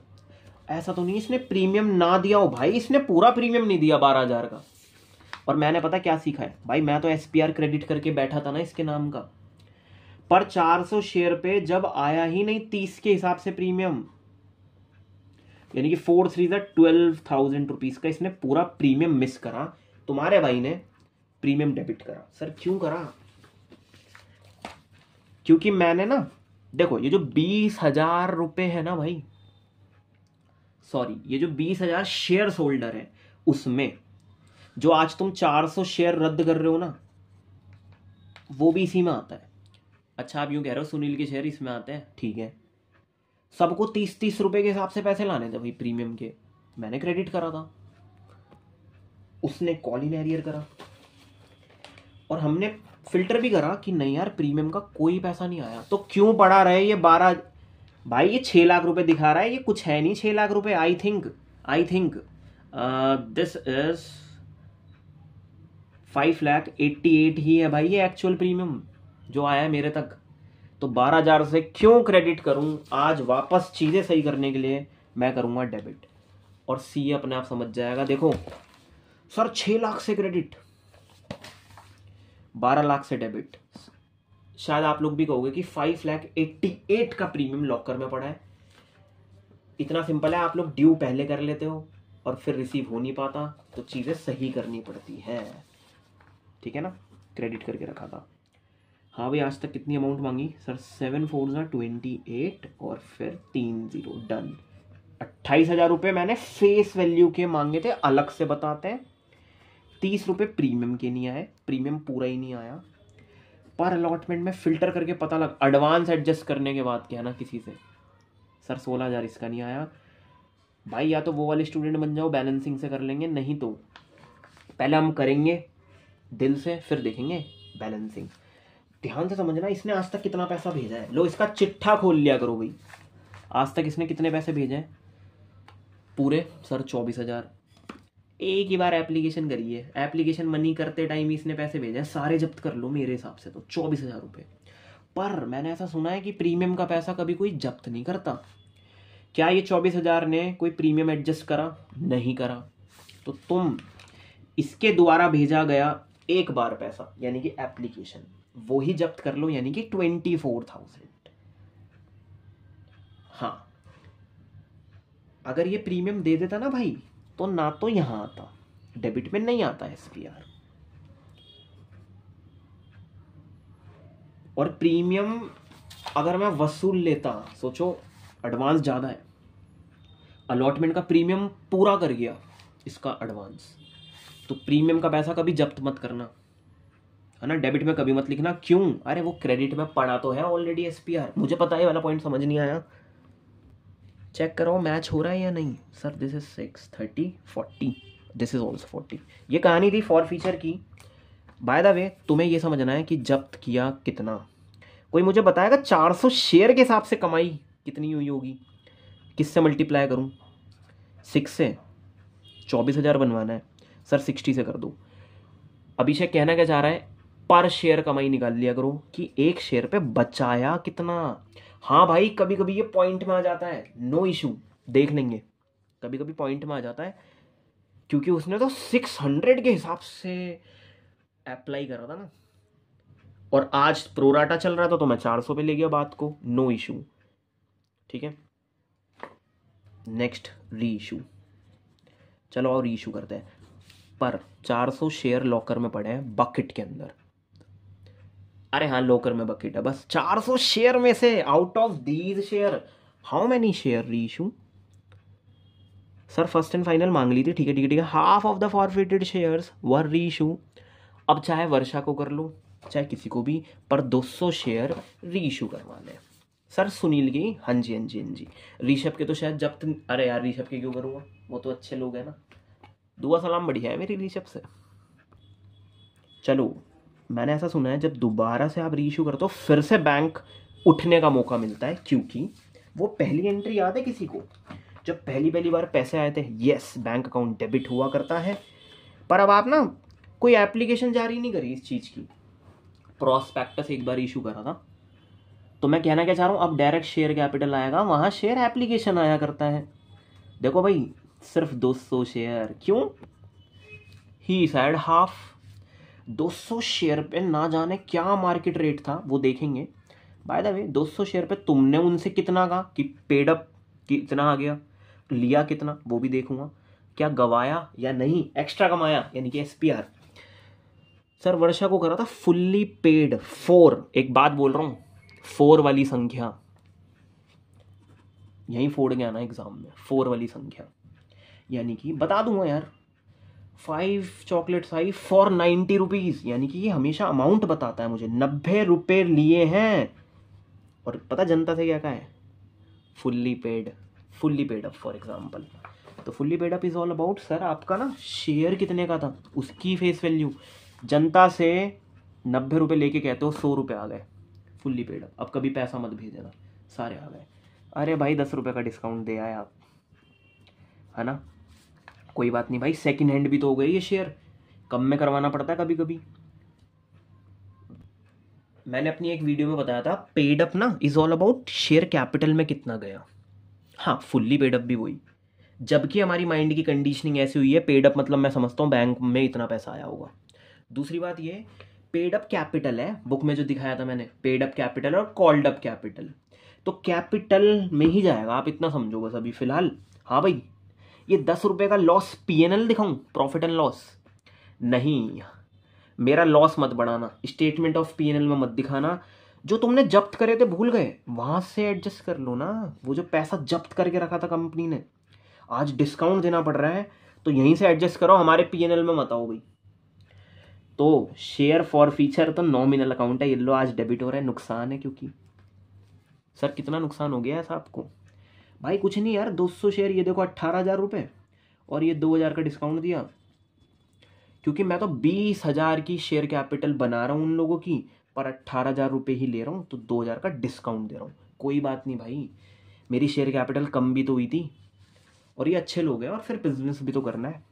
Speaker 1: ऐसा तो नहीं इसने प्रीमियम ना दिया हो भाई इसने पूरा प्रीमियम नहीं दिया बारह हज़ार का और मैंने पता क्या सीखा है भाई मैं तो एस क्रेडिट करके बैठा था ना इसके नाम का पर 400 शेयर पे जब आया ही नहीं तीस के हिसाब से प्रीमियम यानी कि फोर थ्री ज़ा ट्वेल्व थाउजेंड रुपीज़ का इसने पूरा प्रीमियम मिस करा तुम्हारे भाई ने प्रीमियम डेबिट करा सर क्यों करा क्योंकि मैंने ना देखो ये जो बीस हजार रुपये है ना भाई सॉरी ये जो बीस हजार शेयर होल्डर है उसमें जो आज तुम चार सौ शेयर रद्द कर रहे हो ना वो भी इसी में आता है अच्छा आप यूं कह रहे हो सुनील के शेयर इसमें आते हैं ठीक है सबको तीस तीस रुपए के हिसाब से पैसे लाने थे भाई प्रीमियम के मैंने क्रेडिट करा था उसने कॉल इन एरियर करा और हमने फिल्टर भी करा कि नहीं यार प्रीमियम का कोई पैसा नहीं आया तो क्यों पड़ा रहे ये बारह भाई ये छः लाख रुपए दिखा रहा है ये कुछ है नहीं छः लाख रुपए I think I think this is five lakh eighty eight ही है भाई ये एक्चुअल प्रीमियम जो आया है मेरे तक तो बारह हज़ार से क्यों क्रेडिट करूं आज वापस चीज़ें सही करने के लिए मैं करूंगा डेबिट और सी अपने आप समझ जाएगा देखो सर छः लाख से क्रेडिट बारह लाख से डेबिट शायद आप लोग भी कहोगे कि फाइव लैख एट्टी एट का प्रीमियम लॉकर में पड़ा है इतना सिंपल है आप लोग ड्यू पहले कर लेते हो और फिर रिसीव हो नहीं पाता तो चीज़ें सही करनी पड़ती है ठीक है ना क्रेडिट करके रखा था हाँ भाई आज तक कितनी अमाउंट मांगी सर सेवन फोर ज़ा ट्वेंटी एट और फिर तीन ज़ीरो डन अट्ठाईस हज़ार रुपये मैंने फेस वैल्यू के मांगे थे अलग से बताते हैं तीस रुपये प्रीमियम के नहीं आए प्रीमियम पूरा ही नहीं आया पर अलॉटमेंट में फ़िल्टर करके पता लग एडवांस एडजस्ट करने के बाद क्या ना किसी से सर सोलह हज़ार इसका नहीं आया भाई या तो वो वाले स्टूडेंट बन जाओ बैलेंसिंग से कर लेंगे नहीं तो पहले हम करेंगे दिल से फिर देखेंगे बैलेंसिंग ध्यान से समझना इसने आज तक कितना पैसा भेजा है लो इसका चिट्ठा खोल लिया करो भाई आज तक इसने कितने पैसे भेजे हैं पूरे सर चौबीस हज़ार एक ही बार एप्लीकेशन करिए एप्लीकेशन मनी करते टाइम इसने पैसे भेजे सारे जब्त कर लो मेरे हिसाब से तो चौबीस हज़ार रुपये पर मैंने ऐसा सुना है कि प्रीमियम का पैसा कभी कोई जब्त नहीं करता क्या ये चौबीस हज़ार ने कोई प्रीमियम एडजस्ट करा नहीं करा तो तुम इसके द्वारा भेजा गया एक बार पैसा यानी कि एप्लीकेशन वो ही जब्त कर लो यानी कि ट्वेंटी फोर थाउजेंड हाँ अगर ये प्रीमियम दे देता ना भाई तो ना तो यहां आता डेबिट में नहीं आता एस पी आर और प्रीमियम अगर मैं वसूल लेता सोचो एडवांस ज़्यादा है अलॉटमेंट का प्रीमियम पूरा कर गया इसका एडवांस तो प्रीमियम का पैसा कभी जब्त मत करना है ना डेबिट में कभी मत लिखना क्यों अरे वो क्रेडिट में पड़ा तो है ऑलरेडी एसपीआर मुझे पता है वाला पॉइंट समझ नहीं आया चेक कराओ मैच हो रहा है या नहीं sir this is six thirty forty this is also forty ये कहानी थी फॉर फीचर की बाय द वे तुम्हें ये समझना है कि जब्त किया कितना कोई मुझे बताएगा चार सौ शेयर के हिसाब से कमाई कितनी हुई होगी किससे मल्टीप्लाई करूँ सिक्स से चौबीस हज़ार बनवाना है सर सिक्सटी से कर दो अभिषेक कहना क्या चाह रहा है पर शेयर कमाई निकाल लिया करो कि एक शेयर पे बचाया कितना हाँ भाई कभी कभी ये पॉइंट में आ जाता है नो इशू देख लेंगे कभी कभी पॉइंट में आ जाता है क्योंकि उसने तो सिक्स हंड्रेड के हिसाब से अप्लाई करा था ना और आज प्रोराटा चल रहा था तो मैं चार सौ पे ले गया बात को नो इशू ठीक है नेक्स्ट री इशू चलो और री इशू करते हैं पर चार सौ शेयर लॉकर में पड़े हैं बकेट के अंदर अरे हाँ लोकर में बकेट है बस 400 शेयर में से out of these share how many share reissue sir first and final मांग ली थी ठीक है ठीक है ठीक है half of the forfeited shares were reissue अब चाहे वर्षा को कर लो चाहे किसी को भी पर 200 शेयर इशू करवा लें सर सुनील की हाँ जी हाँ जी हाँ जी ऋषभ के तो शायद जब्त अरे यार ऋषभ के क्यों करूँगा वो तो अच्छे लोग हैं ना दुआ सलाम बढ़िया है मेरी ऋषभ से चलो मैंने ऐसा सुना है जब दोबारा से आप रीइशू करते हो फिर से बैंक उठने का मौका मिलता है क्योंकि वो पहली एंट्री याद है किसी को जब पहली पहली बार पैसे आए थे यस बैंक अकाउंट डेबिट हुआ करता है पर अब आप ना कोई एप्लीकेशन जारी नहीं करी इस चीज़ की प्रोस्पेक्टस एक बार इशू करा था तो मैं कहना क्या चाह रहा हूँ अब डायरेक्ट शेयर कैपिटल आएगा वहाँ शेयर एप्लीकेशन आया करता है देखो भाई सिर्फ 200 शेयर क्यों ही साइड हाफ 200 शेयर पे ना जाने क्या मार्केट रेट था वो देखेंगे बाय द वे 200 शेयर पे तुमने उनसे कितना कहा कि पेडअप कितना आ गया लिया कितना वो भी देखूंगा क्या गवाया या नहीं एक्स्ट्रा कमाया यानी कि एस सर वर्षा को करा था फुल्ली पेड फोर एक बात बोल रहा हूँ फोर वाली संख्या यहीं फोड़ गया ना एग्जाम में फोर वाली संख्या यानी कि बता दूंगा यार five chocolates I for ninety rupees यानी कि ये हमेशा अमाउंट बताता है मुझे नब्बे रुपये लिए हैं और पता जनता से क्या कहा है fully paid fully paid up for example तो fully paid up is all about sir आपका ना शेयर कितने का था उसकी फेस वैल्यू जनता से नब्बे रुपये लेके कहते हो सौ रुपये आ गए फुल्ली पेड अप अब कभी पैसा मत भेज देना सारे आ गए अरे भाई दस रुपये का डिस्काउंट दे आए आप है ना कोई बात नहीं भाई सेकेंड हैंड भी तो हो गई ये शेयर कम में करवाना पड़ता है कभी कभी मैंने अपनी एक वीडियो में बताया था पेड अप ना is all about share capital में कितना गया हाँ फुल्ली पेड अप भी वही जबकि हमारी माइंड की कंडीशनिंग ऐसी हुई है पेड अप मतलब मैं समझता हूँ बैंक में इतना पैसा आया होगा दूसरी बात ये पेड अप कैपिटल है बुक में जो दिखाया था मैंने पेड अप कैपिटल और कॉल्ड अप कैपिटल तो कैपिटल में ही जाएगा आप इतना समझोगे सभी फिलहाल हाँ भाई ये दस रुपए का loss P N L profit and loss नहीं मेरा लॉस मत बढ़ाना statement of P N L में मत दिखाना जो तुमने जब्त करे थे भूल गए वहां से एडजस्ट कर लो ना वो जो पैसा जब्त करके रखा था कंपनी ने आज डिस्काउंट देना पड़ रहा है तो यहीं से एडजस्ट करो हमारे पी एन एल में मत आओ भाई तो शेयर फॉर फीचर तो नॉमिनल अकाउंट है ये लो आज डेबिट हो रहा है नुकसान है क्योंकि सर कितना नुकसान हो गया ऐसा आपको भाई कुछ नहीं यार 200 शेयर ये देखो अट्ठारह हज़ार रुपये और ये दो हज़ार का डिस्काउंट दिया क्योंकि मैं तो बीस हज़ार की शेयर कैपिटल बना रहा हूँ उन लोगों की पर अट्ठारह हज़ार रुपये ही ले रहा हूँ तो दो हज़ार का डिस्काउंट दे रहा हूँ कोई बात नहीं भाई मेरी शेयर कैपिटल कम भी तो हुई थी और ये अच्छे लोग हैं और फिर बिजनेस भी तो करना है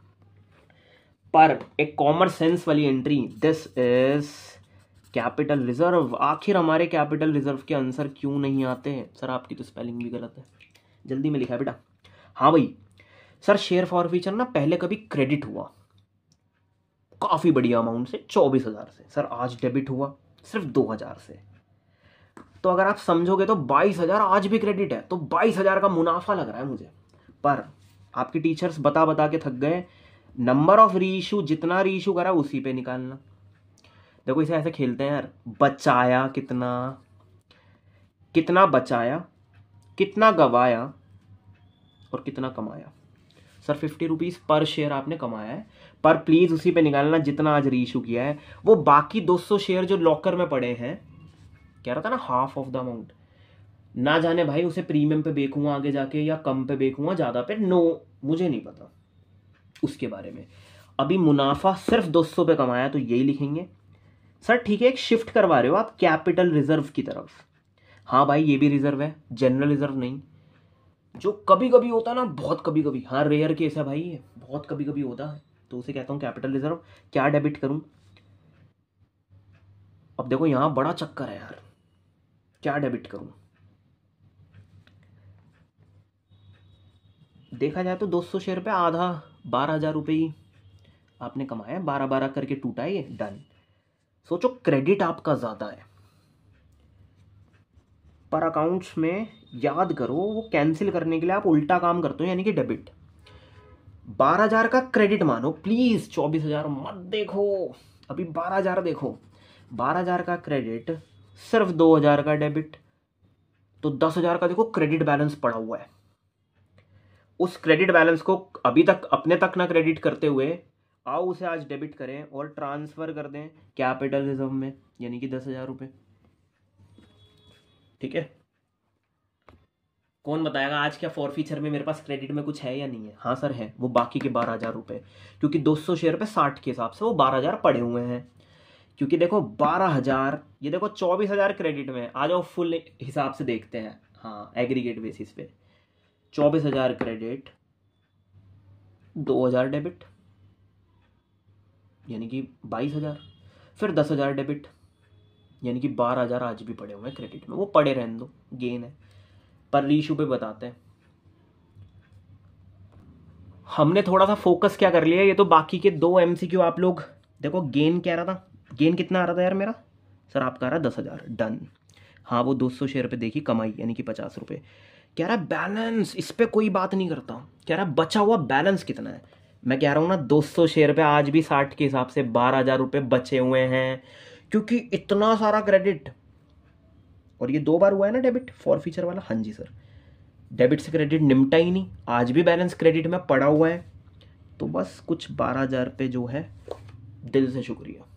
Speaker 1: पर एक कॉमर्स सेंस वाली entry this is capital reserve आखिर हमारे कैपिटल रिजर्व के आंसर क्यों नहीं आते हैं सर आपकी तो स्पेलिंग भी गलत है जल्दी में लिखा है बेटा हाँ भाई सर शेयर फॉर फ्यूचर ना पहले कभी क्रेडिट हुआ काफ़ी बढ़िया अमाउंट से चौबीस हज़ार से सर आज डेबिट हुआ सिर्फ दो हज़ार से तो अगर आप समझोगे तो बाईस हज़ार आज भी क्रेडिट है तो बाईस हज़ार का मुनाफा लग रहा है मुझे पर आपके टीचर्स बता बता के थक गए नंबर ऑफ री इशू जितना री इशू करा उसी पे निकालना देखो इसे ऐसे खेलते हैं यार बचाया कितना कितना बचाया कितना गवाया और कितना कमाया sir fifty rupees per share आपने कमाया है पर प्लीज़ उसी पे निकालना जितना आज रीशू किया है वो बाकी 200 शेयर जो लॉकर में पड़े हैं कह रहा था ना हाफ ऑफ द अमाउंट ना जाने भाई उसे प्रीमियम पे बेचूंगा आगे जाके या कम पे बेचूंगा ज़्यादा पे नो मुझे नहीं पता उसके बारे में अभी मुनाफा सिर्फ दो पे कमाया तो यही लिखेंगे सर ठीक है एक शिफ्ट करवा रहे हो आप कैपिटल रिजर्व की तरफ हाँ भाई ये भी रिजर्व है जनरल रिजर्व नहीं जो कभी कभी होता है ना बहुत कभी कभी हाँ रेयर केस है भाई है बहुत कभी कभी होता है तो उसे कहता हूँ कैपिटल रिजर्व क्या डेबिट करूँ अब देखो यहाँ बड़ा चक्कर है यार क्या डेबिट करूँ देखा जाए तो 200 शेयर पे आधा बारह हज़ार रुपये ही आपने कमाया बारह बारह करके टूटा ये डन सोचो क्रेडिट आपका ज़्यादा है पर अकाउंट्स में याद करो वो कैंसिल करने के लिए आप उल्टा काम करते हो यानी कि डेबिट बारह हज़ार का क्रेडिट मानो प्लीज़ चौबीस हज़ार मत देखो अभी बारह हज़ार देखो बारह हज़ार का क्रेडिट सिर्फ दो हज़ार का डेबिट तो दस हज़ार का देखो क्रेडिट बैलेंस पड़ा हुआ है उस क्रेडिट बैलेंस को अभी तक अपने तक ना क्रेडिट करते हुए आओ उसे आज डेबिट करें और ट्रांसफ़र कर दें कैपिटल रिजर्व में यानी कि दस हज़ार रुपये ठीक है कौन बताएगा आज क्या फोर फीचर में मेरे पास क्रेडिट में कुछ है या नहीं है हाँ सर है वो बाकी के बारह हज़ार रुपये क्योंकि दो सौ शेयर पे साठ के हिसाब से वो बारह हज़ार पड़े हुए हैं क्योंकि देखो बारह हज़ार ये देखो चौबीस हज़ार क्रेडिट में आ जाओ फुल हिसाब से देखते हैं हाँ एग्रीगेट बेसिस पे चौबीस हज़ार क्रेडिट दो हज़ार डेबिट यानी कि बाईस हज़ार फिर दस हज़ार डेबिट यानी कि बारह हज़ार आज भी पड़े हुए हैं क्रेडिट में वो पड़े रहने दो गेन है पर रीशू पे बताते हैं हमने थोड़ा सा फोकस क्या कर लिया ये तो बाकी के दो एम आप लोग देखो गेन क्या रहा था गेन कितना आ रहा था यार मेरा सर आपका आ रहा दस हज़ार डन हाँ वो दो सौ शेयर पे देखी कमाई यानी कि पचास रुपये कह रहा है बैलेंस इस पर कोई बात नहीं करता कह रहा है बचा हुआ बैलेंस कितना है मैं कह रहा हूँ ना दो सौ शेयर पे आज भी साठ के हिसाब से बारह हज़ार रुपये बचे हुए हैं क्योंकि इतना सारा क्रेडिट और ये दो बार हुआ है ना डेबिट फॉर फीचर वाला हाँ जी सर डेबिट से क्रेडिट निमटा ही नहीं आज भी बैलेंस क्रेडिट में पड़ा हुआ है तो बस कुछ बारह हज़ार पे जो है दिल से शुक्रिया